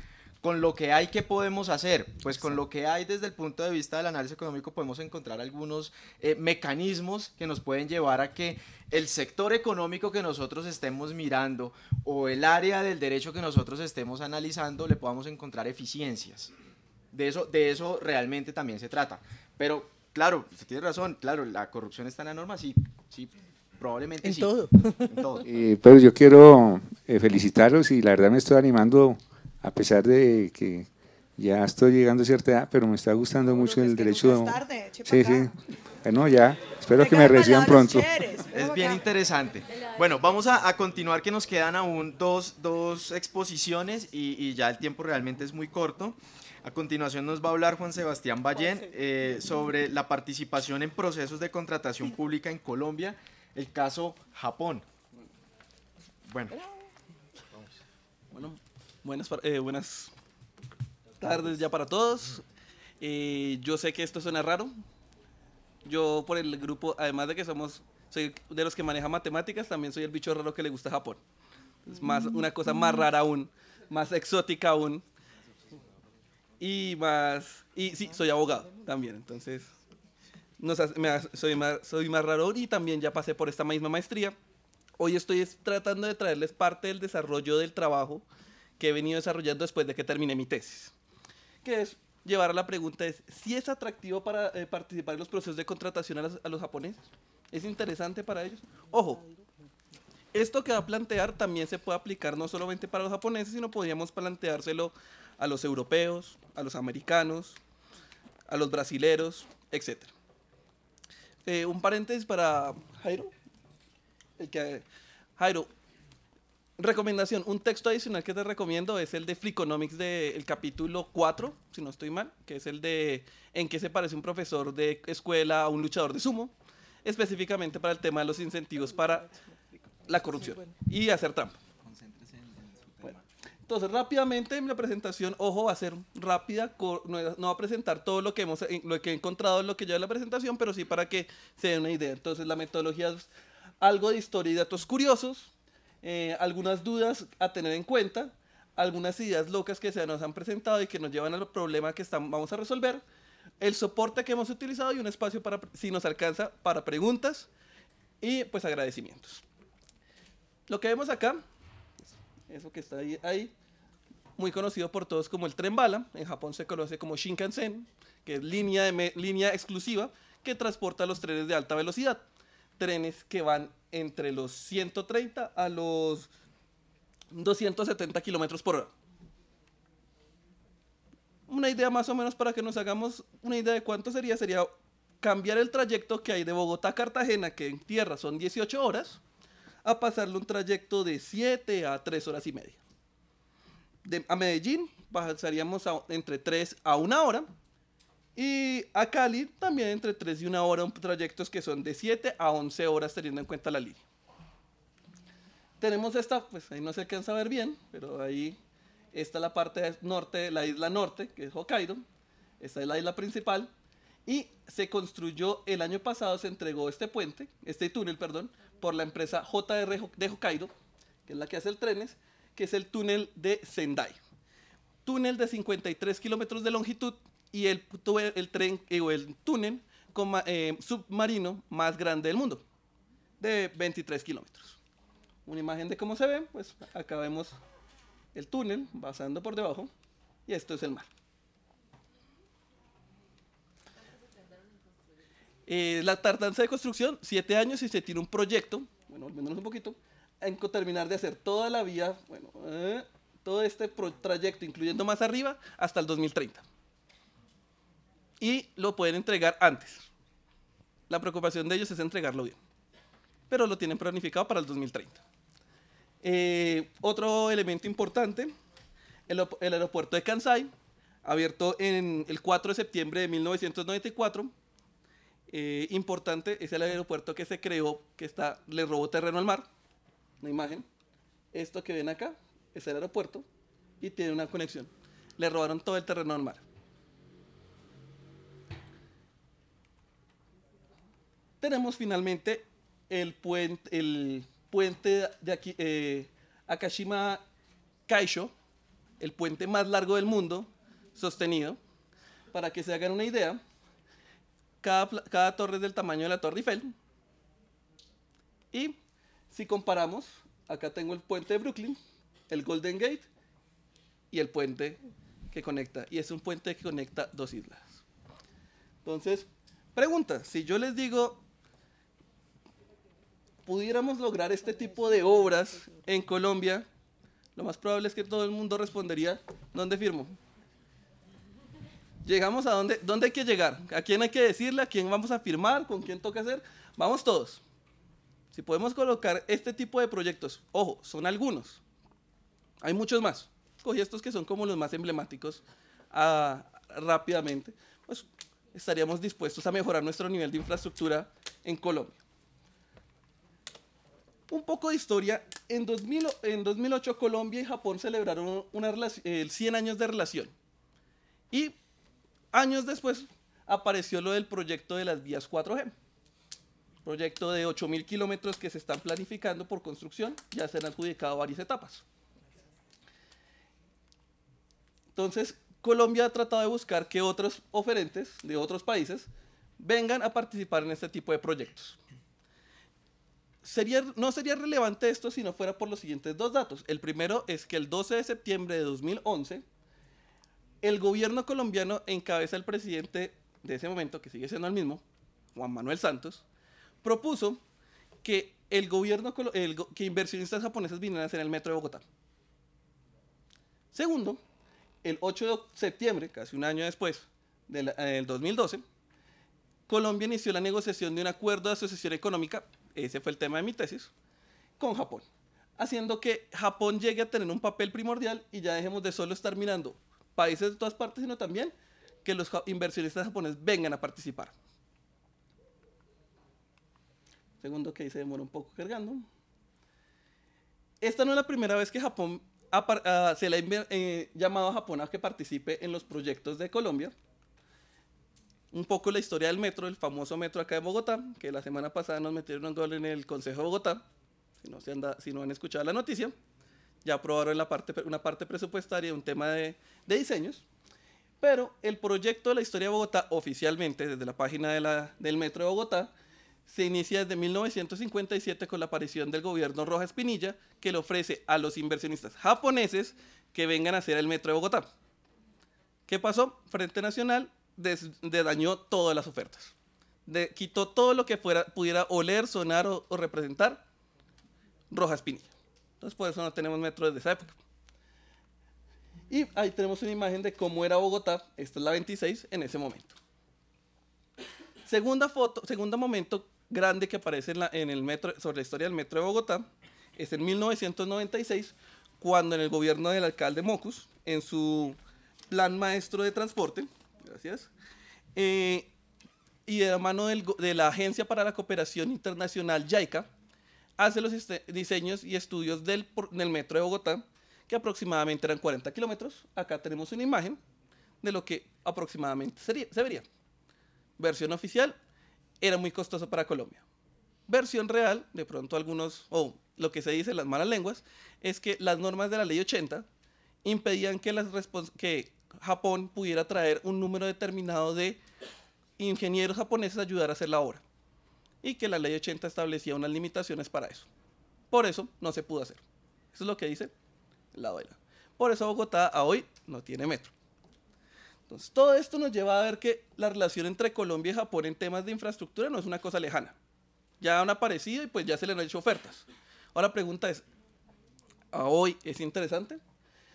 con lo que hay, ¿qué podemos hacer? Pues con lo que hay desde el punto de vista del análisis económico podemos encontrar algunos eh, mecanismos que nos pueden llevar a que el sector económico que nosotros estemos mirando o el área del derecho que nosotros estemos analizando le podamos encontrar eficiencias de eso, de eso realmente también se trata. Pero claro, usted tiene razón, claro, la corrupción está en la norma, sí, sí, probablemente en sí. Todo. En todo. Eh, pero yo quiero eh, felicitarlos y la verdad me estoy animando, a pesar de que ya estoy llegando a cierta edad, pero me está gustando mucho pues el derecho. sí, sí. Bueno, ah, ya, espero que me reciban pronto. es bien interesante. Bueno, vamos a, continuar que nos quedan aún dos, exposiciones y, y ya el tiempo realmente es muy corto. A continuación nos va a hablar Juan Sebastián Ballén eh, sobre la participación en procesos de contratación pública en Colombia, el caso Japón. Bueno. buenas, eh, buenas tardes ya para todos. Eh, yo sé que esto suena raro. Yo por el grupo, además de que somos, soy de los que maneja matemáticas, también soy el bicho raro que le gusta Japón. Es más, una cosa más rara aún, más exótica aún. Y más. Y sí, soy abogado también, entonces. No, soy, más, soy más raro y también ya pasé por esta misma maestría. Hoy estoy tratando de traerles parte del desarrollo del trabajo que he venido desarrollando después de que terminé mi tesis. Que es llevar a la pregunta es, ¿si es atractivo para eh, participar en los procesos de contratación a los, a los japoneses? ¿Es interesante para ellos? Ojo, esto que va a plantear también se puede aplicar no solamente para los japoneses, sino podríamos planteárselo a los europeos, a los americanos, a los brasileros, etc. Eh, un paréntesis para Jairo. El que, Jairo, recomendación, un texto adicional que te recomiendo es el de Fliconomics del capítulo 4, si no estoy mal, que es el de en qué se parece un profesor de escuela a un luchador de sumo, específicamente para el tema de los incentivos para la corrupción y hacer trampa. Entonces, rápidamente en la presentación, ojo, va a ser rápida, no va a presentar todo lo que hemos eh, lo que he encontrado, en lo que lleva la presentación, pero sí para que se den una idea. Entonces, la metodología es algo de historia y datos curiosos, eh, algunas dudas a tener en cuenta, algunas ideas locas que se nos han presentado y que nos llevan al problema que estamos, vamos a resolver, el soporte que hemos utilizado y un espacio para, si nos alcanza, para preguntas y pues agradecimientos. Lo que vemos acá eso que está ahí, muy conocido por todos como el tren bala, en Japón se conoce como Shinkansen, que es línea, línea exclusiva que transporta los trenes de alta velocidad, trenes que van entre los 130 a los 270 kilómetros por hora. Una idea más o menos para que nos hagamos una idea de cuánto sería, sería cambiar el trayecto que hay de Bogotá a Cartagena, que en tierra son 18 horas, a pasarle un trayecto de 7 a 3 horas y media. a Medellín pasaríamos entre 3 a 1 hora. Y a Cali también entre 3 y 1 hora, un trayectos que son de 7 a 11 horas teniendo en cuenta la línea. Tenemos esta, pues ahí no se alcanza a ver bien, pero ahí está la parte norte, la isla norte, que es Hokkaido. Esta es la isla principal. Y se construyó el año pasado, se entregó este puente, este túnel, perdón, por la empresa JR de Hokkaido, que es la que hace el trenes, que es el túnel de Sendai. Túnel de 53 kilómetros de longitud y el, eh, túnel eh, submarino más grande del mundo, de 23 kilómetros. Una imagen de cómo se ve, pues acá vemos el túnel pasando por debajo y esto es el mar. Eh, la tardanza de construcción, siete años y se tiene un proyecto, bueno, al menos un poquito, en terminar de hacer toda la vía, bueno, eh, todo este trayecto, incluyendo más arriba, hasta el 2030. Y lo pueden entregar antes. La preocupación de ellos es entregarlo bien. Pero lo tienen planificado para el 2030. Eh, otro elemento importante, el, aeropuerto de Kansai, abierto en el 4 de septiembre de 1994 eh, importante es el aeropuerto que se creó, que está, le robó terreno al mar. Una imagen. Esto que ven acá es el aeropuerto y tiene una conexión. Le robaron todo el terreno al mar. Tenemos finalmente el puente, el puente de aquí, eh, Akashima Kaisho, el puente más largo del mundo, sostenido. Para que se hagan una idea, cada, torre es del tamaño de la Torre Eiffel. Y si comparamos, acá tengo el puente de Brooklyn, el Golden Gate y el puente que conecta. Y es un puente que conecta dos islas. Entonces, pregunta, si yo les digo, pudiéramos lograr este tipo de obras en Colombia, lo más probable es que todo el mundo respondería, ¿dónde firmo? Llegamos a dónde, dónde hay que llegar, a quién hay que decirle, a quién vamos a firmar, con quién toca hacer. Vamos todos. Si podemos colocar este tipo de proyectos, ojo, son algunos. Hay muchos más. Cogí estos que son como los más emblemáticos ah, rápidamente. Pues estaríamos dispuestos a mejorar nuestro nivel de infraestructura en Colombia. Un poco de historia. En, 2000, en 2008 Colombia y Japón celebraron una, 100 eh, años de relación. Y años después apareció lo del proyecto de las vías 4G. Proyecto de 8.000 kilómetros que se están planificando por construcción, ya se han adjudicado varias etapas. Entonces, Colombia ha tratado de buscar que otros oferentes de otros países vengan a participar en este tipo de proyectos. Sería, no sería relevante esto si no fuera por los siguientes dos datos. El primero es que el 12 de septiembre de 2011, el gobierno colombiano encabeza el presidente de ese momento, que sigue siendo el mismo, Juan Manuel Santos, propuso que el gobierno que inversionistas japoneses vinieran a hacer el metro de Bogotá. Segundo, el 8 de septiembre, casi un año después del 2012, Colombia inició la negociación de un acuerdo de asociación económica, ese fue el tema de mi tesis, con Japón, haciendo que Japón llegue a tener un papel primordial y ya dejemos de solo estar mirando países de todas partes, sino también que los inversionistas japoneses vengan a participar. Segundo que dice se demora un poco cargando. Esta no es la primera vez que Japón ah, se le ha eh, llamado a Japón a que participe en los proyectos de Colombia. Un poco la historia del metro, el famoso metro acá de Bogotá, que la semana pasada nos metieron un gol en el Consejo de Bogotá, si no, se si no han escuchado la noticia ya aprobaron la parte, una parte presupuestaria, un tema de, diseños, pero el proyecto de la historia de Bogotá oficialmente, desde la página de del Metro de Bogotá, se inicia desde 1957 con la aparición del gobierno Rojas Pinilla, que le ofrece a los inversionistas japoneses que vengan a hacer el Metro de Bogotá. ¿Qué pasó? Frente Nacional dañó todas las ofertas. quitó todo lo que fuera, pudiera oler, sonar o, o representar Rojas Pinilla. Entonces por eso no tenemos metro desde esa época. Y ahí tenemos una imagen de cómo era Bogotá, esta es la 26, en ese momento. Segunda foto, segundo momento grande que aparece el metro, sobre la historia del metro de Bogotá, es en 1996, cuando en el gobierno del alcalde Mocus, en su plan maestro de transporte, gracias, eh, y de la mano de la Agencia para la Cooperación Internacional JICA, hace los este, diseños y estudios del, metro de Bogotá, que aproximadamente eran 40 kilómetros. Acá tenemos una imagen de lo que aproximadamente sería, se vería. Versión oficial, era muy costoso para Colombia. Versión real, de pronto algunos, o lo que se dice en las malas lenguas, es que las normas de la ley 80 impedían que, que Japón pudiera traer un número determinado de ingenieros japoneses a ayudar a hacer la obra y que la ley 80 establecía unas limitaciones para eso. Por eso no se pudo hacer. Eso es lo que dice la OELA. Por eso Bogotá a hoy no tiene metro. Entonces, todo esto nos lleva a ver que la relación entre Colombia y Japón en temas de infraestructura no es una cosa lejana. Ya han aparecido y pues ya se le han hecho ofertas. Ahora la pregunta es, ¿a hoy es interesante?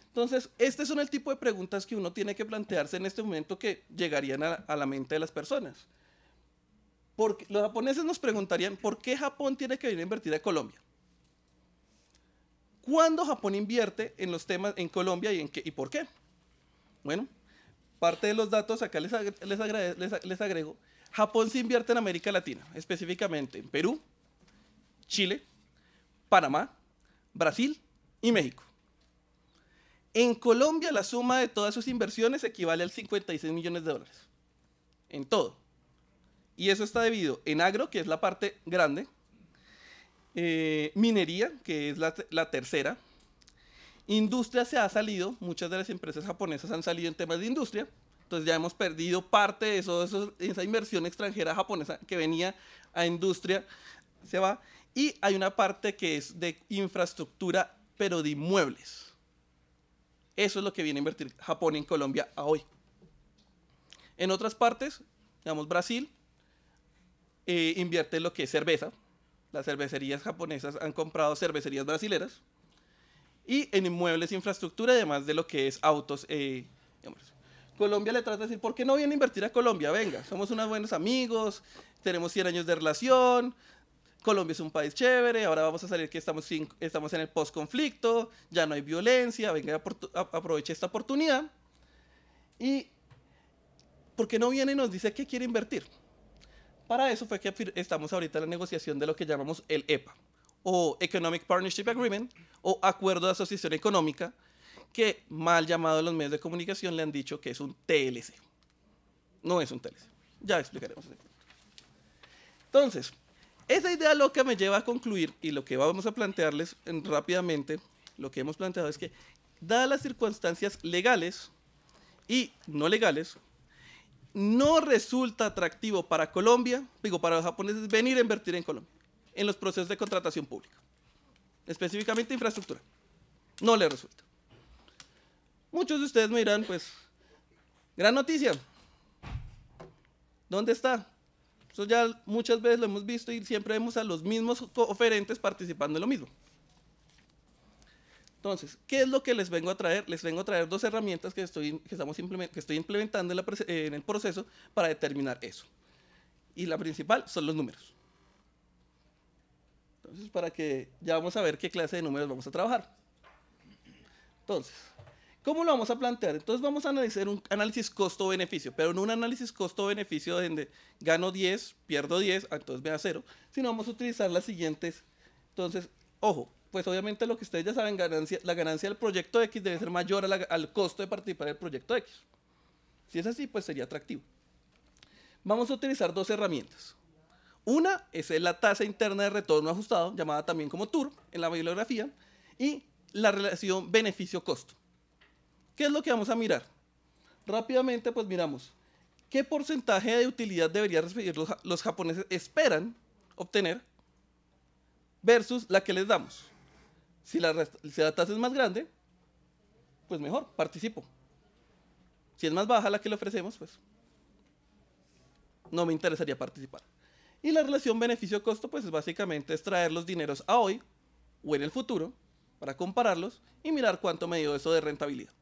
Entonces, este son el tipo de preguntas que uno tiene que plantearse en este momento que llegarían a la mente de las personas. Porque los japoneses nos preguntarían, ¿por qué Japón tiene que venir a invertir a Colombia? ¿Cuándo Japón invierte en los temas en Colombia y, en qué, y por qué? Bueno, parte de los datos acá les, les, agrego. Japón se invierte en América Latina, específicamente en Perú, Chile, Panamá, Brasil y México. En Colombia la suma de todas sus inversiones equivale al 56 millones de dólares. En todo. Y eso está debido en agro, que es la parte grande, eh, minería, que es la, tercera, industria se ha salido, muchas de las empresas japonesas han salido en temas de industria, entonces ya hemos perdido parte de eso, esa inversión extranjera japonesa que venía a industria, se va, y hay una parte que es de infraestructura, pero de inmuebles. Eso es lo que viene a invertir Japón en Colombia a hoy. En otras partes, digamos Brasil, eh, invierte en lo que es cerveza. Las cervecerías japonesas han comprado cervecerías brasileras. Y en inmuebles, e infraestructura, además de lo que es autos. Eh, Colombia le trata de decir, ¿por qué no viene a invertir a Colombia? Venga, somos unos buenos amigos, tenemos 100 años de relación, Colombia es un país chévere, ahora vamos a salir que estamos, estamos en el post-conflicto, ya no hay violencia, venga, aproveche esta oportunidad. ¿Y por qué no viene y nos dice que quiere invertir? Para eso fue que estamos ahorita en la negociación de lo que llamamos el EPA, o Economic Partnership Agreement, o Acuerdo de Asociación Económica, que mal llamado en los medios de comunicación le han dicho que es un TLC. No es un TLC. Ya explicaremos. Entonces, esa idea loca me lleva a concluir y lo que vamos a plantearles rápidamente, lo que hemos planteado es que, dadas las circunstancias legales y no legales, no resulta atractivo para Colombia, digo, para los japoneses venir a invertir en Colombia, en los procesos de contratación pública, específicamente infraestructura. No le resulta. Muchos de ustedes me dirán, pues, gran noticia. ¿Dónde está? Eso ya muchas veces lo hemos visto y siempre vemos a los mismos oferentes participando en lo mismo. Entonces, ¿qué es lo que les vengo a traer? Les vengo a traer dos herramientas que estoy, estamos estoy implementando en, en el proceso para determinar eso. Y la principal son los números. Entonces, para que ya vamos a ver qué clase de números vamos a trabajar. Entonces, ¿Cómo lo vamos a plantear? Entonces vamos a analizar un análisis costo-beneficio, pero no un análisis costo-beneficio donde gano 10, pierdo 10, entonces me da 0, sino vamos a utilizar las siguientes. Entonces, ojo, pues obviamente lo que ustedes ya saben, la ganancia del proyecto X debe ser mayor al costo de participar del proyecto X. Si es así, pues sería atractivo. Vamos a utilizar dos herramientas. Una es la tasa interna de retorno ajustado, llamada también como TUR en la bibliografía, y la relación beneficio-costo. ¿Qué es lo que vamos a mirar? Rápidamente, pues miramos qué porcentaje de utilidad deberían recibir los japoneses esperan obtener versus la que les damos. Si la, tasa es más grande, pues mejor, participo. Si es más baja la que le ofrecemos, pues no me interesaría participar. Y la relación beneficio-costo, pues básicamente es traer los dineros a hoy o en el futuro para compararlos y mirar cuánto me dio eso de rentabilidad.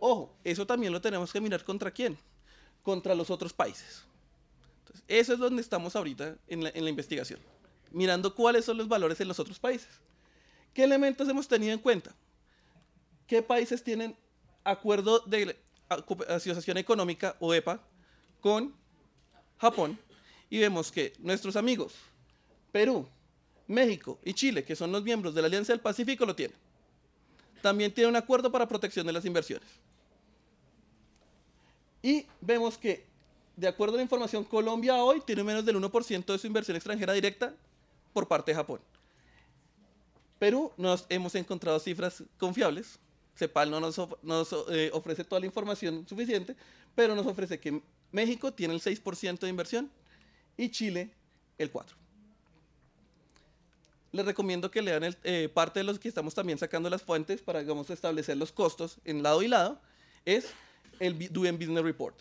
Ojo, eso también lo tenemos que mirar contra quién, contra los otros países. eso es donde estamos ahorita en la investigación, mirando cuáles son los valores en los otros países. ¿Qué elementos hemos tenido en cuenta? ¿Qué países tienen acuerdo de asociación económica o EPA con Japón? Y vemos que nuestros amigos Perú, México y Chile, que son los miembros de la Alianza del Pacífico, lo tienen. También tiene un acuerdo para protección de las inversiones. Y vemos que, de acuerdo a la información, Colombia hoy tiene menos del 1% de su inversión extranjera directa por parte de Japón. Perú nos hemos encontrado cifras confiables. CEPAL no nos, eh, ofrece toda la información suficiente, pero nos ofrece que México tiene el 6% de inversión y Chile el 4%. Les recomiendo que lean eh, parte de los que estamos también sacando las fuentes para, digamos, establecer los costos en lado y lado, es el Doing Business Report,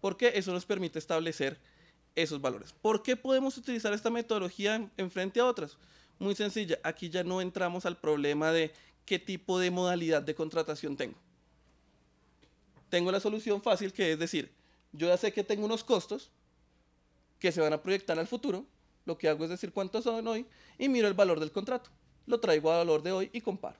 porque eso nos permite establecer esos valores. ¿Por qué podemos utilizar esta metodología en frente a otras? muy sencilla. Aquí ya no entramos al problema de qué tipo de modalidad de contratación tengo. Tengo la solución fácil que es decir, yo ya sé que tengo unos costos que se van a proyectar al futuro. Lo que hago es decir cuántos son hoy y miro el valor del contrato. Lo traigo a valor de hoy y comparo.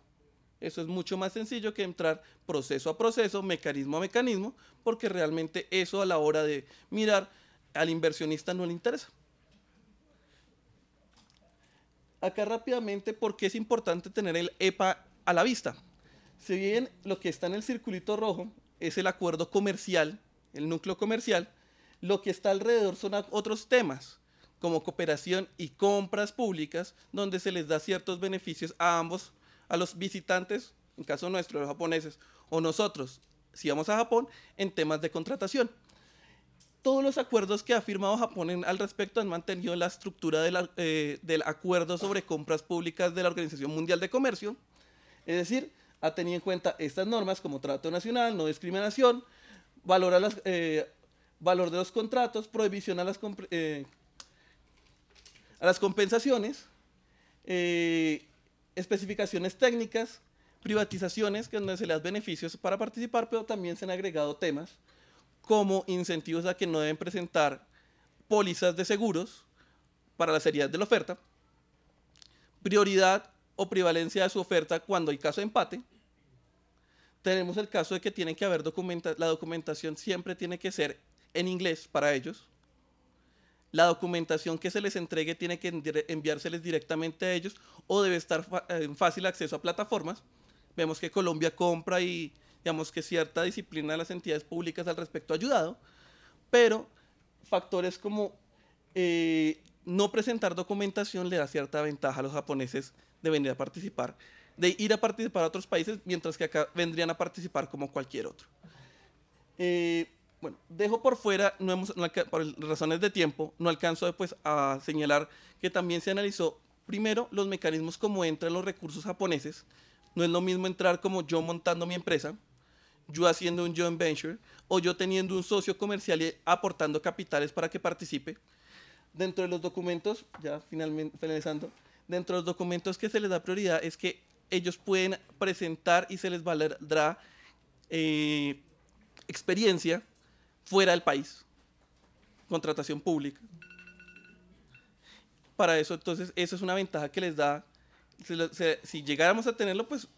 Eso es mucho más sencillo que entrar proceso a proceso, mecanismo a mecanismo, porque realmente eso a la hora de mirar al inversionista no le interesa acá rápidamente porque es importante tener el EPA a la vista. Si bien lo que está en el circulito rojo es el acuerdo comercial, el núcleo comercial, lo que está alrededor son otros temas, como cooperación y compras públicas, donde se les da ciertos beneficios a ambos, a los visitantes, en caso nuestro, los japoneses, o nosotros, si vamos a Japón, en temas de contratación todos los acuerdos que ha firmado Japón al respecto han mantenido la estructura eh, del acuerdo sobre compras públicas de la Organización Mundial de Comercio. Es decir, ha tenido en cuenta estas normas como trato nacional, no discriminación, valor, eh, valor de los contratos, prohibición a las, eh, compensaciones, especificaciones técnicas, privatizaciones, que donde se le dan beneficios para participar, pero también se han agregado temas como incentivos a que no deben presentar pólizas de seguros para la seriedad de la oferta, prioridad o prevalencia de su oferta cuando hay caso de empate. Tenemos el caso de que tienen que haber documenta la documentación siempre tiene que ser en inglés para ellos. La documentación que se les entregue tiene que enviárseles directamente a ellos o debe estar en fácil acceso a plataformas. Vemos que Colombia compra y digamos que cierta disciplina de las entidades públicas al respecto ha ayudado, pero factores como eh, no presentar documentación le da cierta ventaja a los japoneses de venir a participar, de ir a participar a otros países, mientras que acá vendrían a participar como cualquier otro. Eh, bueno, dejo por fuera, por razones de tiempo, no alcanzo después pues, a señalar que también se analizó primero los mecanismos como entran los recursos japoneses. No es lo mismo entrar como yo montando mi empresa, yo haciendo un joint venture o yo teniendo un socio comercial y aportando capitales para que participe. Dentro de los documentos, ya finalmente finalizando, dentro de los documentos que se les da prioridad es que ellos pueden presentar y se les valdrá eh, experiencia fuera del país, contratación pública. Para eso, entonces, eso es una ventaja que les da. si llegáramos a tenerlo, pues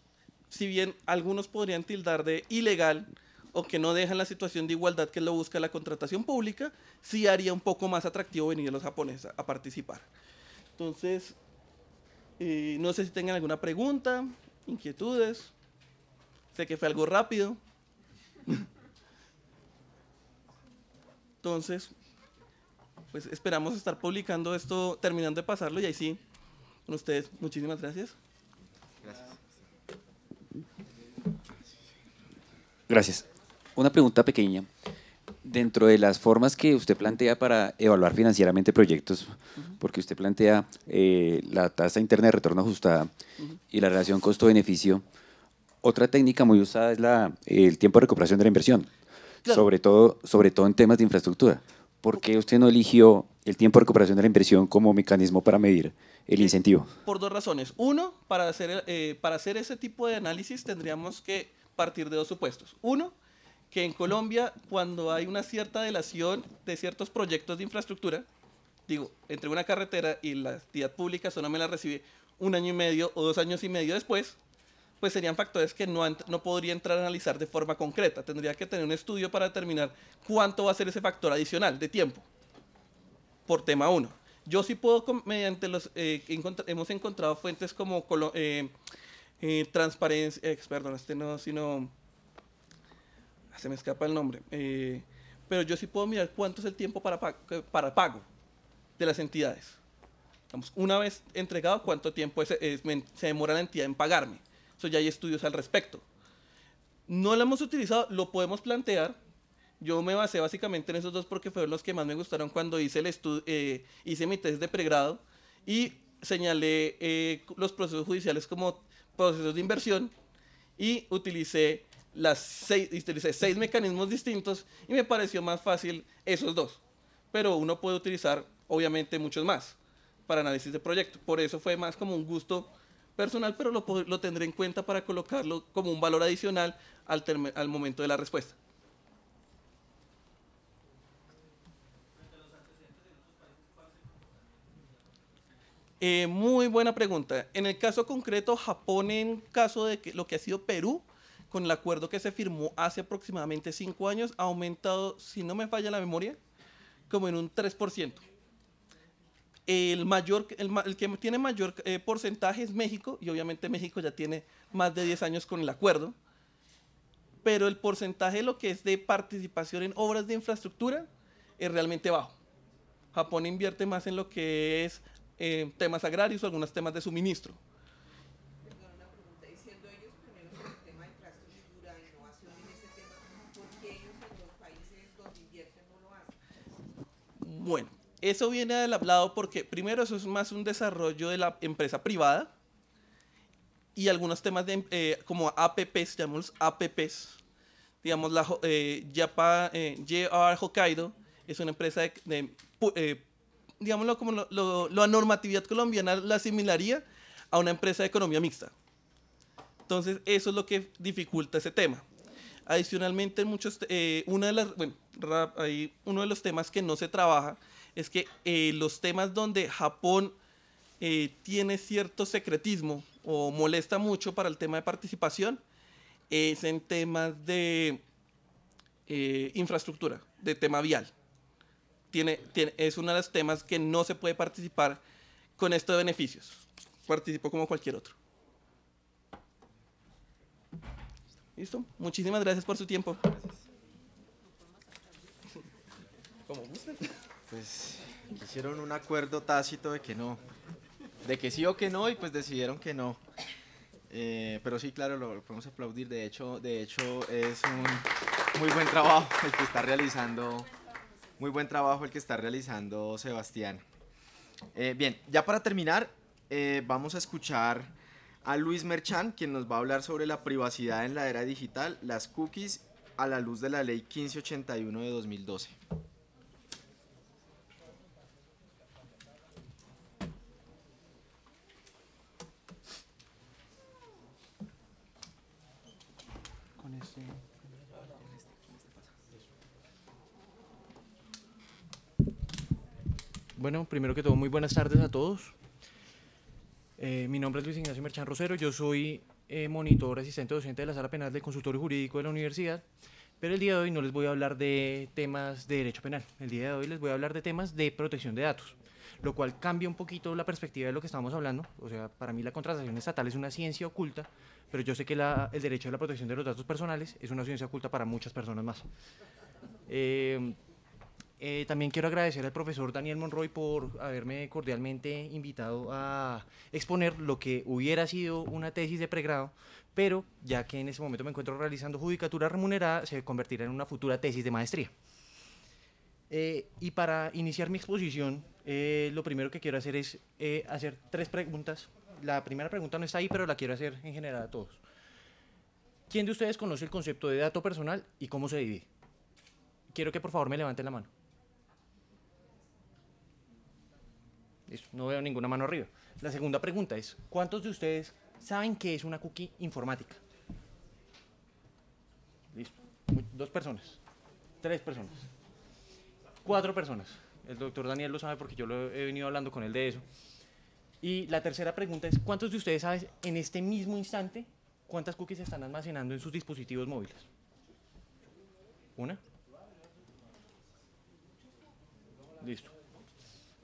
si bien algunos podrían tildar de ilegal o que no dejan la situación de igualdad que lo busca la contratación pública, sí haría un poco más atractivo venir a los japoneses a participar. Entonces, eh, no sé si tengan alguna pregunta, inquietudes. Sé que fue algo rápido. Entonces, pues esperamos estar publicando esto, terminando de pasarlo y ahí sí, con ustedes. Muchísimas gracias. Gracias. Una pregunta pequeña. Dentro de las formas que usted plantea para evaluar financieramente proyectos, porque usted plantea eh, la tasa interna de retorno ajustada y la relación costo-beneficio, otra técnica muy usada es la, el tiempo de recuperación de la inversión, sobre, todo, sobre todo en temas de infraestructura. ¿Por qué usted no eligió el tiempo de recuperación de la inversión como mecanismo para medir el incentivo? Por dos razones. Uno, para hacer, eh, para hacer ese tipo de análisis tendríamos que partir de dos supuestos. Uno, que en Colombia, cuando hay una cierta delación de ciertos proyectos de infraestructura, digo, entre una carretera y la entidad pública solo me la recibe un año y medio o dos años y medio después, pues serían factores que no, no podría entrar a analizar de forma concreta. Tendría que tener un estudio para determinar cuánto va a ser ese factor adicional de tiempo, por tema uno Yo sí puedo, mediante los, eh, hemos encontrado fuentes como... Eh, transparencia, eh, perdón, este no, sino, ah, se me escapa el nombre, eh, pero yo sí puedo mirar cuánto es el tiempo para, para pago de las entidades. una vez entregado, cuánto tiempo se demora la entidad en pagarme. Eso ya hay estudios al respecto. No lo hemos utilizado, lo podemos plantear. Yo me basé básicamente en esos dos porque fueron los que más me gustaron cuando hice, el eh, hice mi test de pregrado y señalé los procesos judiciales como procesos de inversión y utilicé, las seis, mecanismos distintos y me pareció más fácil esos dos. Pero uno puede utilizar, obviamente, muchos más para análisis de proyecto. Por eso fue más como un gusto personal, pero lo, tendré en cuenta para colocarlo como un valor adicional al momento de la respuesta. Eh, muy buena pregunta. En el caso concreto, Japón, en caso de que, lo que ha sido Perú, con el acuerdo que se firmó hace aproximadamente cinco años, ha aumentado, si no me falla la memoria, como en un 3%. El, mayor, el, que tiene mayor eh, porcentaje es México, y obviamente México ya tiene más de 10 años con el acuerdo, pero el porcentaje de lo que es de participación en obras de infraestructura es realmente bajo. Japón invierte más en lo que es eh, temas agrarios o algunos temas de suministro. Bueno, eso viene del hablado porque primero eso es más un desarrollo de la empresa privada y algunos temas de, eh, como APPs, llamamos APPs. Digamos, la eh, eh JR Hokkaido es una empresa de, de digámoslo como lo, la normatividad colombiana la asimilaría a una empresa de economía mixta. Entonces, eso es lo que dificulta ese tema. Adicionalmente, muchos, eh, una de las, uno de los temas que no se trabaja es que eh, los temas donde Japón eh, tiene cierto secretismo o molesta mucho para el tema de participación es en temas de infraestructura, de tema vial es uno de los temas que no se puede participar con esto de beneficios. participó como cualquier otro. ¿Listo? Muchísimas gracias por su tiempo. Como Pues hicieron un acuerdo tácito de que no. De que sí o que no, y pues decidieron que no. Eh, pero sí, claro, lo, lo, podemos aplaudir. De hecho, de hecho, es un muy buen trabajo el que está realizando muy buen trabajo el que está realizando Sebastián. Eh, bien, ya para terminar, eh, vamos a escuchar a Luis Merchan, quien nos va a hablar sobre la privacidad en la era digital, las cookies a la luz de la ley 1581 de 2012. Bueno, primero que todo, muy buenas tardes a todos. Eh, mi nombre es Luis Ignacio Merchan Rosero, yo soy eh, monitor asistente docente de la Sala Penal del Consultorio Jurídico de la Universidad, pero el día de hoy no les voy a hablar de temas de derecho penal, el día de hoy les voy a hablar de temas de protección de datos, lo cual cambia un poquito la perspectiva de lo que estamos hablando, o sea, para mí la contratación estatal es una ciencia oculta, pero yo sé que el derecho a la protección de los datos personales es una ciencia oculta para muchas personas más. Eh, eh, también quiero agradecer al profesor Daniel Monroy por haberme cordialmente invitado a exponer lo que hubiera sido una tesis de pregrado, pero ya que en ese momento me encuentro realizando judicatura remunerada, se convertirá en una futura tesis de maestría. Eh, y para iniciar mi exposición, eh, lo primero que quiero hacer es hacer tres preguntas. La primera pregunta no está ahí, pero la quiero hacer en general a todos. ¿Quién de ustedes conoce el concepto de dato personal y cómo se divide? Quiero que por favor me levanten la mano. no veo ninguna mano arriba. La segunda pregunta es, ¿cuántos de ustedes saben qué es una cookie informática? Listo. Dos personas. Tres personas. Cuatro personas. El doctor Daniel lo sabe porque yo lo he venido hablando con él de eso. Y la tercera pregunta es, ¿cuántos de ustedes saben en este mismo instante cuántas cookies están almacenando en sus dispositivos móviles? ¿Una? Listo.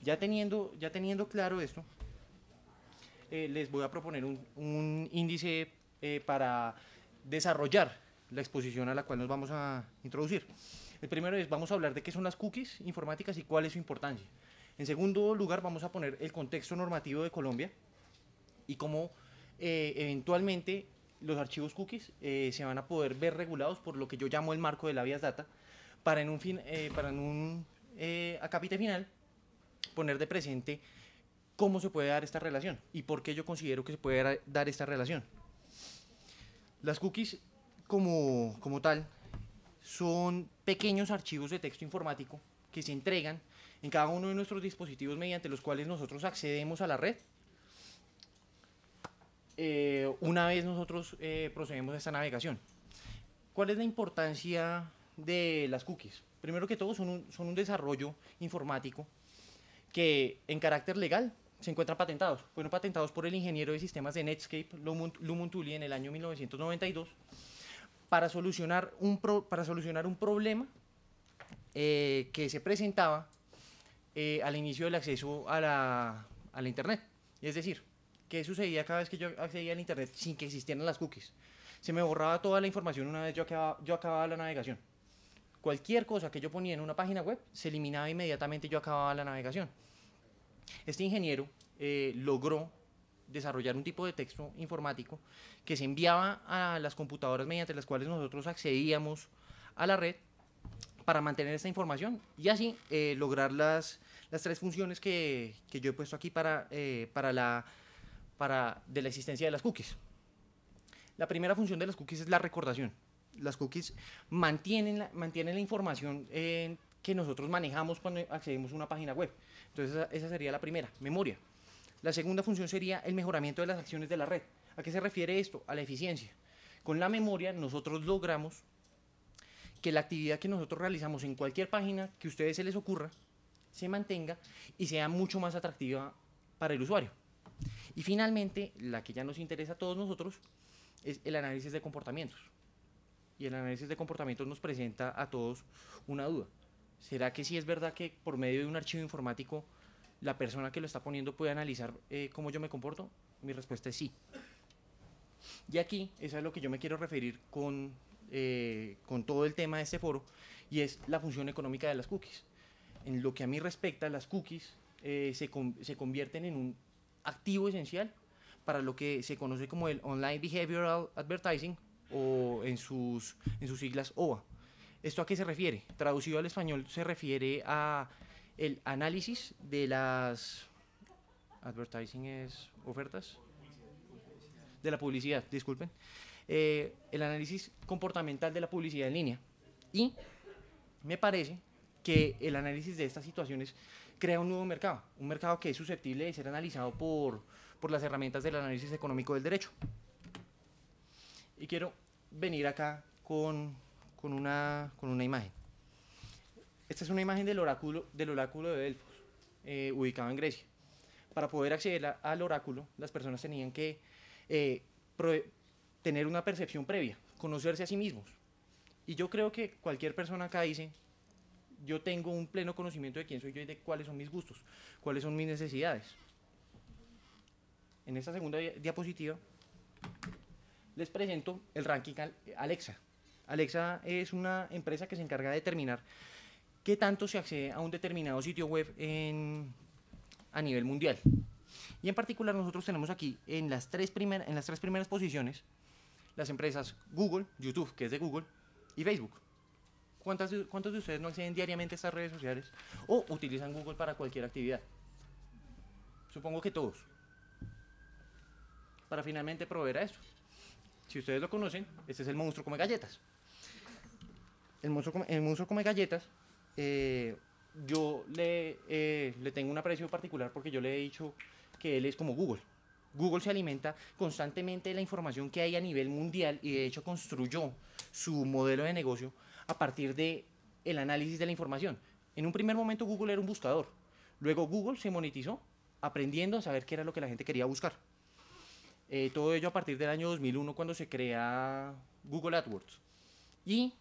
Ya teniendo, ya teniendo claro esto, eh, les voy a proponer un, índice eh, para desarrollar la exposición a la cual nos vamos a introducir. El primero es, vamos a hablar de qué son las cookies informáticas y cuál es su importancia. En segundo lugar, vamos a poner el contexto normativo de Colombia y cómo eh, eventualmente los archivos cookies se van a poder ver regulados por lo que yo llamo el marco de la vía data para en un, fin, eh, para en un acápite final poner de presente cómo se puede dar esta relación y por qué yo considero que se puede dar esta relación. Las cookies como, como tal son pequeños archivos de texto informático que se entregan en cada uno de nuestros dispositivos mediante los cuales nosotros accedemos a la red. Eh, una vez nosotros eh, procedemos a esta navegación. ¿Cuál es la importancia de las cookies? Primero que todo, son un, son un desarrollo informático que en carácter legal se encuentran patentados. Fueron patentados por el ingeniero de sistemas de Netscape, Lumuntuli, en el año 1992, para solucionar un, para solucionar un problema eh, que se presentaba eh, al inicio del acceso a la, a la Internet. Es decir, ¿qué sucedía cada vez que yo accedía al Internet sin que existieran las cookies? Se me borraba toda la información una vez yo yo acababa la navegación. Cualquier cosa que yo ponía en una página web se eliminaba inmediatamente y yo acababa la navegación. Este ingeniero eh, logró desarrollar un tipo de texto informático que se enviaba a las computadoras mediante las cuales nosotros accedíamos a la red para mantener esta información y así eh, lograr las, las, tres funciones que, yo he puesto aquí para, eh, para la, de la existencia de las cookies. La primera función de las cookies es la recordación las cookies mantienen la, la información eh, que nosotros manejamos cuando accedemos a una página web. Entonces esa, sería la primera, memoria. La segunda función sería el mejoramiento de las acciones de la red. ¿A qué se refiere esto? A la eficiencia. Con la memoria nosotros logramos que la actividad que nosotros realizamos en cualquier página que a ustedes se les ocurra se mantenga y sea mucho más atractiva para el usuario. Y finalmente, la que ya nos interesa a todos nosotros es el análisis de comportamientos y el análisis de comportamiento nos presenta a todos una duda. ¿Será que si es verdad que por medio de un archivo informático la persona que lo está poniendo puede analizar eh, cómo yo me comporto? Mi respuesta es sí. Y aquí, es es lo que yo me quiero referir con, eh, con todo el tema de este foro, y es la función económica de las cookies. En lo que a mí respecta, las cookies eh, se, se convierten en un activo esencial para lo que se conoce como el Online Behavioral Advertising o en sus, siglas oa ¿Esto a qué se refiere? Traducido al español se refiere a el análisis de las advertising es ofertas de la publicidad, disculpen. Eh, el análisis comportamental de la publicidad en línea. Y me parece que el análisis de estas situaciones crea un nuevo mercado, un mercado que es susceptible de ser analizado por, por las herramientas del análisis económico del derecho. Y quiero venir acá con, una, con una imagen. Esta es una imagen del oráculo, del oráculo de Delfos, eh, ubicado en Grecia. Para poder acceder al oráculo, las personas tenían que eh, tener una percepción previa, conocerse a sí mismos. Y yo creo que cualquier persona acá dice, yo tengo un pleno conocimiento de quién soy yo y de cuáles son mis gustos, cuáles son mis necesidades. En esta segunda diapositiva les presento el ranking Alexa. Alexa es una empresa que se encarga de determinar qué tanto se accede a un determinado sitio web a nivel mundial. Y en particular nosotros tenemos aquí en las, tres en las tres primeras posiciones las empresas Google, YouTube, que es de Google, y Facebook. ¿Cuántos de ustedes no acceden diariamente a estas redes sociales o utilizan Google para cualquier actividad? Supongo que todos. Para finalmente proveer a eso si ustedes lo conocen, este es el monstruo come galletas. El monstruo come, monstruo come galletas. Eh, yo le, eh, le tengo un aprecio particular porque yo le he dicho que él es como Google. Google se alimenta constantemente de la información que hay a nivel mundial y de hecho construyó su modelo de negocio a partir de el análisis de la información. En un primer momento Google era un buscador. Luego Google se monetizó aprendiendo a saber qué era lo que la gente quería buscar. Eh, todo ello a partir del año 2001 cuando se crea Google AdWords. Y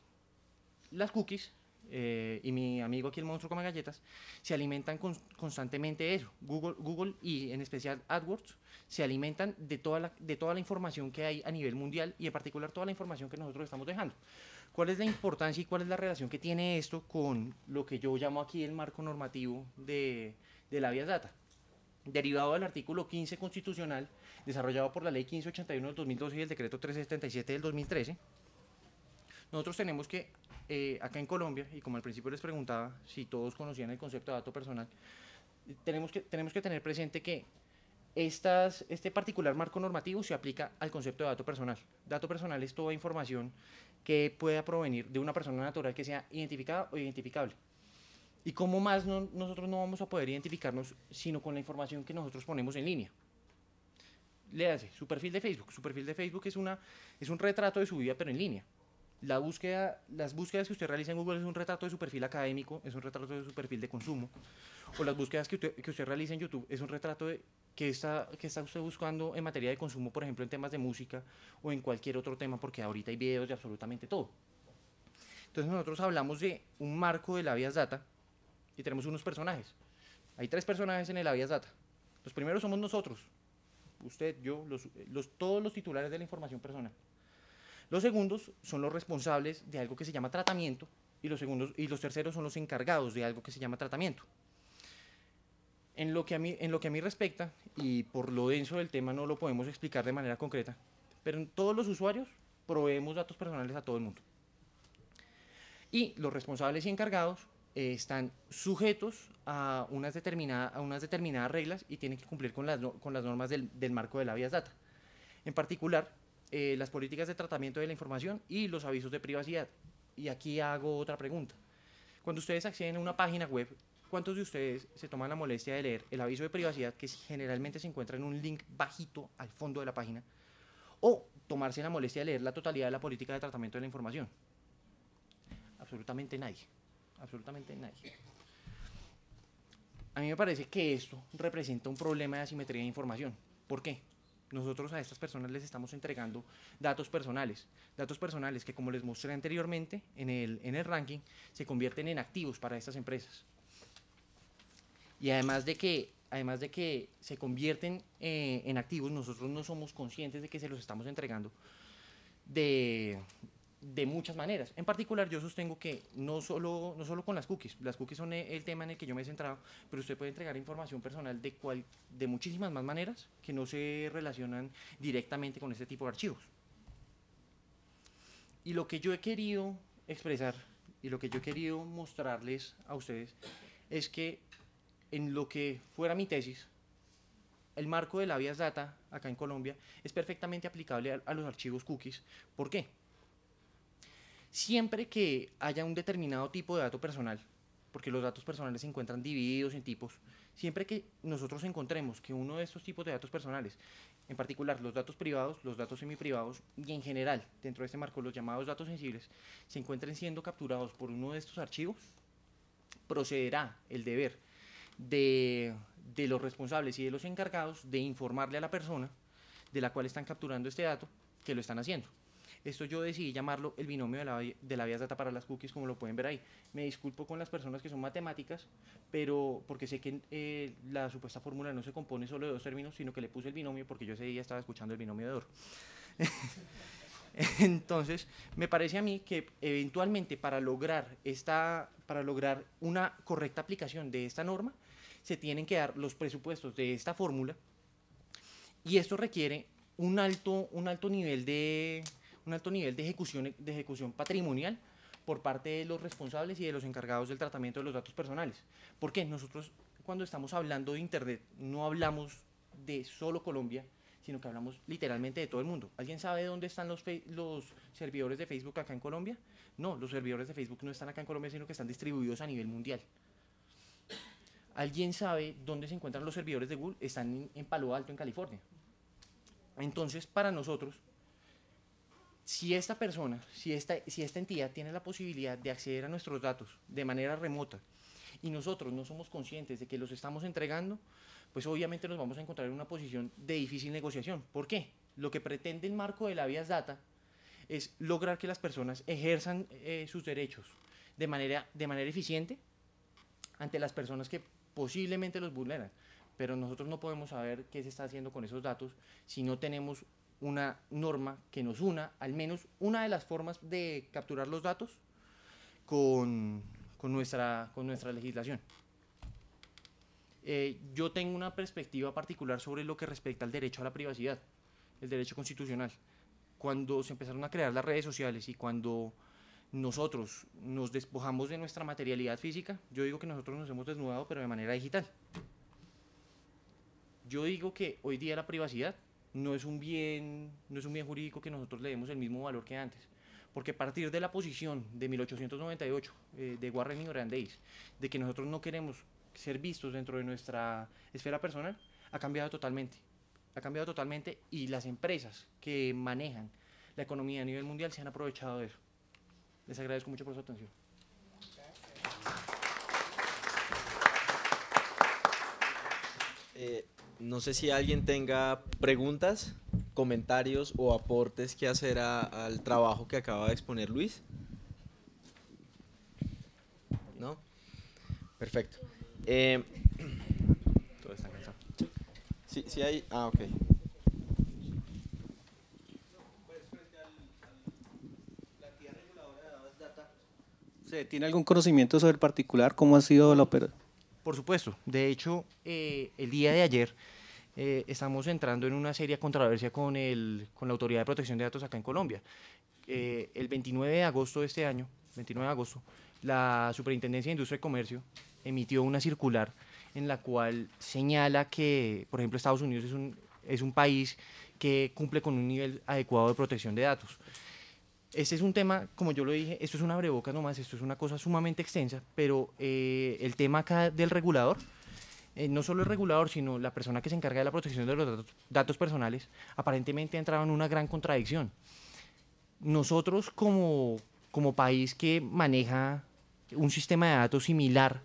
las cookies eh, y mi amigo aquí el monstruo come galletas se alimentan constantemente de eso. Google, Google y en especial AdWords se alimentan de toda, la, de toda la información que hay a nivel mundial y en particular toda la información que nosotros estamos dejando. ¿Cuál es la importancia y cuál es la relación que tiene esto con lo que yo llamo aquí el marco normativo de, de la Data? derivado del artículo 15 constitucional, desarrollado por la Ley 1581 del 2012 y el Decreto 377 del 2013, nosotros tenemos que, eh, acá en Colombia, y como al principio les preguntaba si todos conocían el concepto de dato personal, tenemos que, tenemos que tener presente que estas, este particular marco normativo se aplica al concepto de dato personal. Dato personal es toda información que pueda provenir de una persona natural que sea identificada o identificable. ¿Y cómo más nosotros no vamos a poder identificarnos sino con la información que nosotros ponemos en línea? Léase, su perfil de Facebook. Su perfil de Facebook es, una, es un retrato de su vida, pero en línea. La búsqueda, las búsquedas que usted realiza en Google es un retrato de su perfil académico, es un retrato de su perfil de consumo. O las búsquedas que usted, realiza en YouTube es un retrato de qué está, que está usted buscando en materia de consumo, por ejemplo, en temas de música o en cualquier otro tema, porque ahorita hay videos de absolutamente todo. Entonces nosotros hablamos de un marco de la vías Data, y tenemos unos personajes. Hay tres personajes en el Avias Data. Los primeros somos nosotros, usted, yo, eh, los, todos los titulares de la información personal. Los segundos son los responsables de algo que se llama tratamiento y los, segundos, y los terceros son los encargados de algo que se llama tratamiento. En lo, que a mí, en lo que a mí respecta, y por lo denso del tema no lo podemos explicar de manera concreta, pero todos los usuarios proveemos datos personales a todo el mundo. Y los responsables y encargados eh, están sujetos a unas, determinada, unas determinadas reglas y tienen que cumplir con las, normas del, marco de la Vías Data. En particular, eh, las políticas de tratamiento de la información y los avisos de privacidad. Y aquí hago otra pregunta. Cuando ustedes acceden a una página web, ¿cuántos de ustedes se toman la molestia de leer el aviso de privacidad que generalmente se encuentra en un link bajito al fondo de la página? O tomarse la molestia de leer la totalidad de la política de tratamiento de la información. Absolutamente nadie absolutamente nadie. A mí me parece que esto representa un problema de asimetría de información. ¿Por qué? Nosotros a estas personas les estamos entregando datos personales, datos personales que como les mostré anteriormente en el, en el ranking, se convierten en activos para estas empresas. Y además de que, además de que se convierten eh, en activos, nosotros no somos conscientes de que se los estamos entregando de, de muchas maneras. En particular, yo sostengo que no solo, no solo con las cookies, las cookies son e, el tema en el que yo me he centrado, pero usted puede entregar información personal de, cual, de muchísimas más maneras que no se relacionan directamente con este tipo de archivos. Y lo que yo he querido expresar y lo que yo he querido mostrarles a ustedes es que en lo que fuera mi tesis, el marco de la vías Data acá en Colombia es perfectamente aplicable a los archivos cookies. ¿Por qué? siempre que haya un determinado tipo de dato personal, porque los datos personales se encuentran divididos en tipos, siempre que nosotros encontremos que uno de estos tipos de datos personales, en particular los datos privados, los datos semiprivados y en general dentro de este marco los llamados datos sensibles, se encuentren siendo capturados por uno de estos archivos, procederá el deber de, de los responsables y de los encargados de informarle a la persona de la cual están capturando este dato que lo están haciendo. Esto yo decidí llamarlo el binomio de la, de data para las cookies, como lo pueden ver ahí. Me disculpo con las personas que son matemáticas, pero porque sé que eh, la supuesta fórmula no se compone solo de dos términos, sino que le puse el binomio porque yo ese día estaba escuchando el binomio de oro. Entonces, me parece a mí que eventualmente para lograr, esta, para lograr una correcta aplicación de esta norma, se tienen que dar los presupuestos de esta fórmula y esto requiere un alto, un alto nivel de, un alto nivel de ejecución, de ejecución patrimonial por parte de los responsables y de los encargados del tratamiento de los datos personales. porque Nosotros cuando estamos hablando de Internet no hablamos de solo Colombia, sino que hablamos literalmente de todo el mundo. ¿Alguien sabe dónde están los, los servidores de Facebook acá en Colombia? No, los servidores de Facebook no están acá en Colombia, sino que están distribuidos a nivel mundial. ¿Alguien sabe dónde se encuentran los servidores de Google? Están en Palo Alto, en California. Entonces, para nosotros, si esta persona, si esta, si esta entidad tiene la posibilidad de acceder a nuestros datos de manera remota y nosotros no somos conscientes de que los estamos entregando, pues obviamente nos vamos a encontrar en una posición de difícil negociación. ¿Por qué? Lo que pretende el marco de la vías data es lograr que las personas ejerzan eh, sus derechos de manera, de manera eficiente ante las personas que posiblemente los vulneran. Pero nosotros no podemos saber qué se está haciendo con esos datos si no tenemos una norma que nos una, al menos una de las formas de capturar los datos con, nuestra, con nuestra legislación. Eh, yo tengo una perspectiva particular sobre lo que respecta al derecho a la privacidad, el derecho constitucional. Cuando se empezaron a crear las redes sociales y cuando nosotros nos despojamos de nuestra materialidad física, yo digo que nosotros nos hemos desnudado, pero de manera digital. Yo digo que hoy día la privacidad no es un bien, no es un bien jurídico que nosotros le demos el mismo valor que antes. Porque a partir de la posición de 1898 eh, de Warren y de que nosotros no queremos ser vistos dentro de nuestra esfera personal, ha cambiado totalmente. Ha cambiado totalmente y las empresas que manejan la economía a nivel mundial se han aprovechado de eso. Les agradezco mucho por su atención. Eh, no sé si alguien tenga preguntas, comentarios o aportes que hacer al trabajo que acaba de exponer Luis. ¿No? Perfecto. Eh, Todo Sí, hay. Ah, ok. tiene algún conocimiento sobre el particular? ¿Cómo ha sido la operación? Por supuesto. De hecho, eh, el día de ayer eh, estamos entrando en una seria controversia con, el, con la Autoridad de Protección de Datos acá en Colombia. Eh, el 29 de agosto de este año, 29 de agosto, la Superintendencia de Industria y Comercio emitió una circular en la cual señala que, por ejemplo, Estados Unidos es un, es un país que cumple con un nivel adecuado de protección de datos. Este es un tema, como yo lo dije, esto es una breboca nomás, esto es una cosa sumamente extensa, pero eh, el tema acá del regulador, eh, no solo el regulador, sino la persona que se encarga de la protección de los datos, personales, aparentemente ha entrado en una gran contradicción. Nosotros como, como país que maneja un sistema de datos similar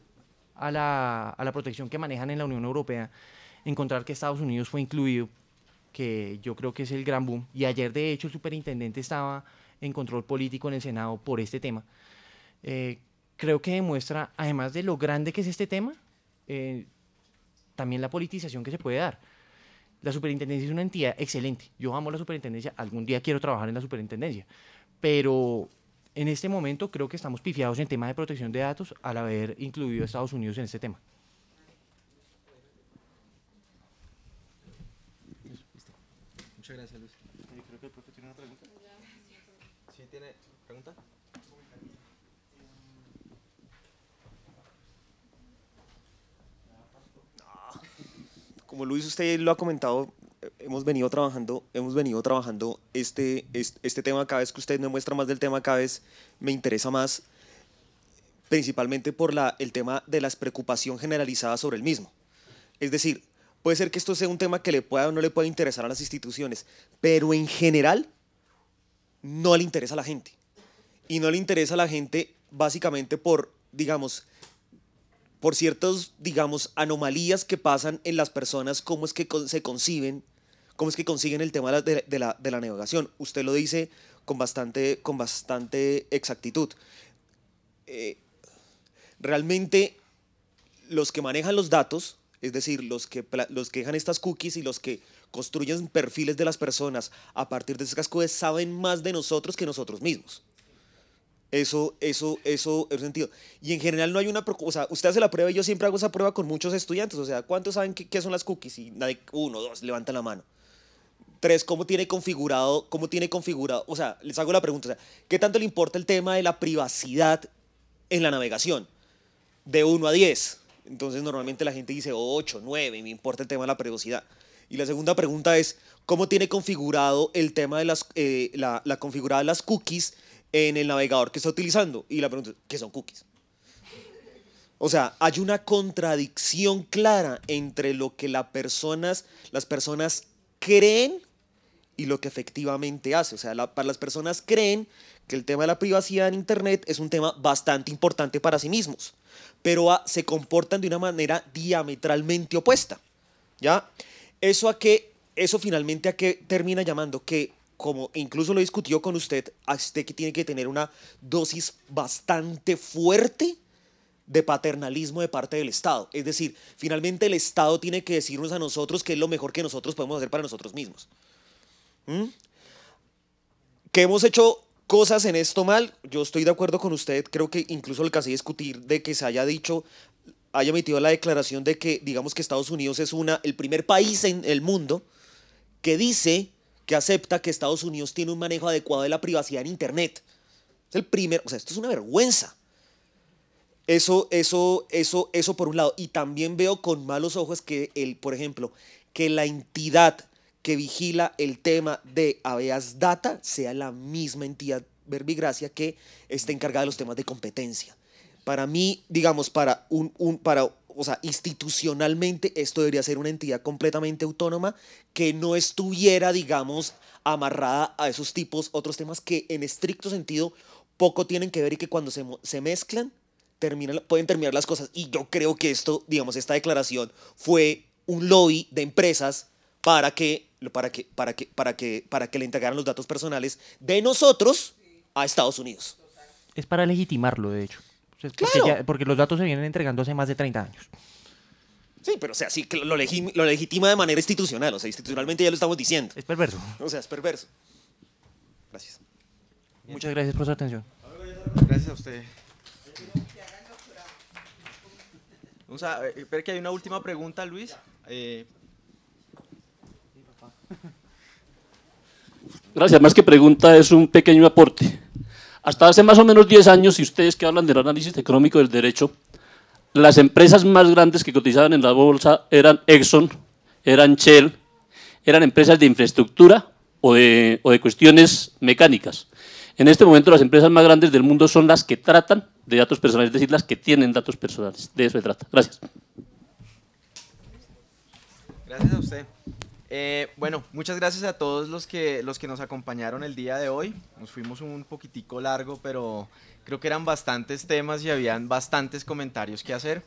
a la, a la protección que manejan en la Unión Europea, encontrar que Estados Unidos fue incluido, que yo creo que es el gran boom, y ayer de hecho el superintendente estaba en control político en el Senado por este tema, eh, creo que demuestra, además de lo grande que es este tema, eh, también la politización que se puede dar. La superintendencia es una entidad excelente. Yo amo la superintendencia, algún día quiero trabajar en la superintendencia, pero en este momento creo que estamos pifiados en tema de protección de datos al haber incluido a Estados Unidos en este tema. como Luis, usted lo ha comentado, eh, hemos venido trabajando, hemos venido trabajando este, este, tema cada vez que usted me muestra más del tema, cada vez me interesa más, principalmente por la, el tema de las preocupación generalizada sobre el mismo. Es decir, puede ser que esto sea un tema que le pueda o no le pueda interesar a las instituciones, pero en general no le interesa a la gente. Y no le interesa a la gente básicamente por, digamos, por ciertas, digamos, anomalías que pasan en las personas, cómo es que se conciben, cómo es que consiguen el tema de la, navegación. Usted lo dice con bastante, con bastante exactitud. Eh, realmente los que manejan los datos, es decir, los que, los dejan estas cookies y los que construyen perfiles de las personas a partir de esas cookies, saben más de nosotros que nosotros mismos. Eso, eso, eso, es sentido. Y en general no hay una, o sea, usted hace la prueba y yo siempre hago esa prueba con muchos estudiantes, o sea, ¿cuántos saben qué, son las cookies? Y nadie, uno, dos, levanta la mano. Tres, ¿cómo tiene configurado, cómo tiene configurado, o sea, les hago la pregunta, ¿qué tanto le importa el tema de la privacidad en la navegación? De uno a diez. Entonces normalmente la gente dice ocho, nueve, me importa el tema de la privacidad. Y la segunda pregunta es, ¿cómo tiene configurado el tema de eh, la, la configurada de las cookies? en el navegador que está utilizando. Y la pregunta es, ¿qué son cookies? O sea, hay una contradicción clara entre lo que las personas creen y lo que efectivamente hace. O sea, para las personas creen que el tema de la privacidad en Internet es un tema bastante importante para sí mismos, pero ah, se comportan de una manera diametralmente opuesta. ¿Ya? Eso a que, eso finalmente a que termina llamando que como incluso lo discutió con usted, que tiene que tener una dosis bastante fuerte de paternalismo de parte del Estado. Es decir, finalmente el Estado tiene que decirnos a nosotros qué es lo mejor que nosotros podemos hacer para nosotros mismos. ¿Mm? Que hemos hecho cosas en esto mal, yo estoy de acuerdo con usted, creo que incluso que a discutir de que se haya dicho haya emitido la declaración de que digamos que Estados Unidos es una el primer país en el mundo que dice que acepta que Estados Unidos tiene un manejo adecuado de la privacidad en Internet. Es el primer, o sea, esto es una vergüenza. Eso, eso, eso, eso por un lado. Y también veo con malos ojos que, el, por ejemplo, que la entidad que vigila el tema de habeas data sea la misma entidad verbigracia que esté encargada de los temas de competencia. Para mí, digamos, para un, un para o sea, institucionalmente esto debería ser una entidad completamente autónoma que no estuviera, digamos, amarrada a esos tipos, otros temas que en estricto sentido poco tienen que ver y que cuando se, se mezclan terminan, pueden terminar las cosas. Y yo creo que esto, digamos, esta declaración fue un lobby de empresas para que, para que, para que, para que, para que le entregaran los datos personales de nosotros a Estados Unidos. Es para legitimarlo, de hecho porque, los datos se vienen entregando hace más de 30 años. Sí, pero o sea, sí, lo, legitima de manera institucional. O sea, institucionalmente ya lo estamos diciendo. Es perverso. O sea, es perverso. Gracias. Muchas gracias por su atención. Gracias a usted. Vamos a ver eh, que hay una última pregunta, Luis. Eh, gracias, más que pregunta es un pequeño aporte. Hasta hace más o menos 10 años, si ustedes que hablan del análisis económico del derecho, las empresas más grandes que cotizaban en la bolsa eran Exxon, eran Shell, eran empresas de infraestructura o de, cuestiones mecánicas. En este momento las empresas más grandes del mundo son las que tratan de datos personales, es decir, las que tienen datos personales. De eso se trata. Gracias. Gracias a usted. Eh, bueno, muchas gracias a todos los que, los que nos acompañaron el día de hoy. Nos fuimos un poquitico largo, pero creo que eran bastantes temas y habían bastantes comentarios que hacer.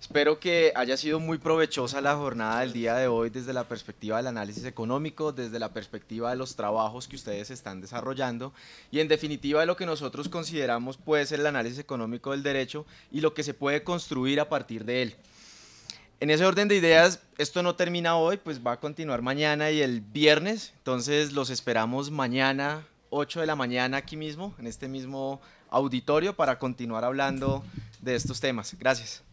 Espero que haya sido muy provechosa la jornada del día de hoy desde la perspectiva del análisis económico, desde la perspectiva de los trabajos que ustedes están desarrollando y en definitiva de lo que nosotros consideramos puede ser el análisis económico del derecho y lo que se puede construir a partir de él. En ese orden de ideas, esto no termina hoy, pues va a continuar mañana y el viernes. Entonces los esperamos mañana, 8 de la mañana, aquí mismo, en este mismo auditorio, para continuar hablando de estos temas. Gracias.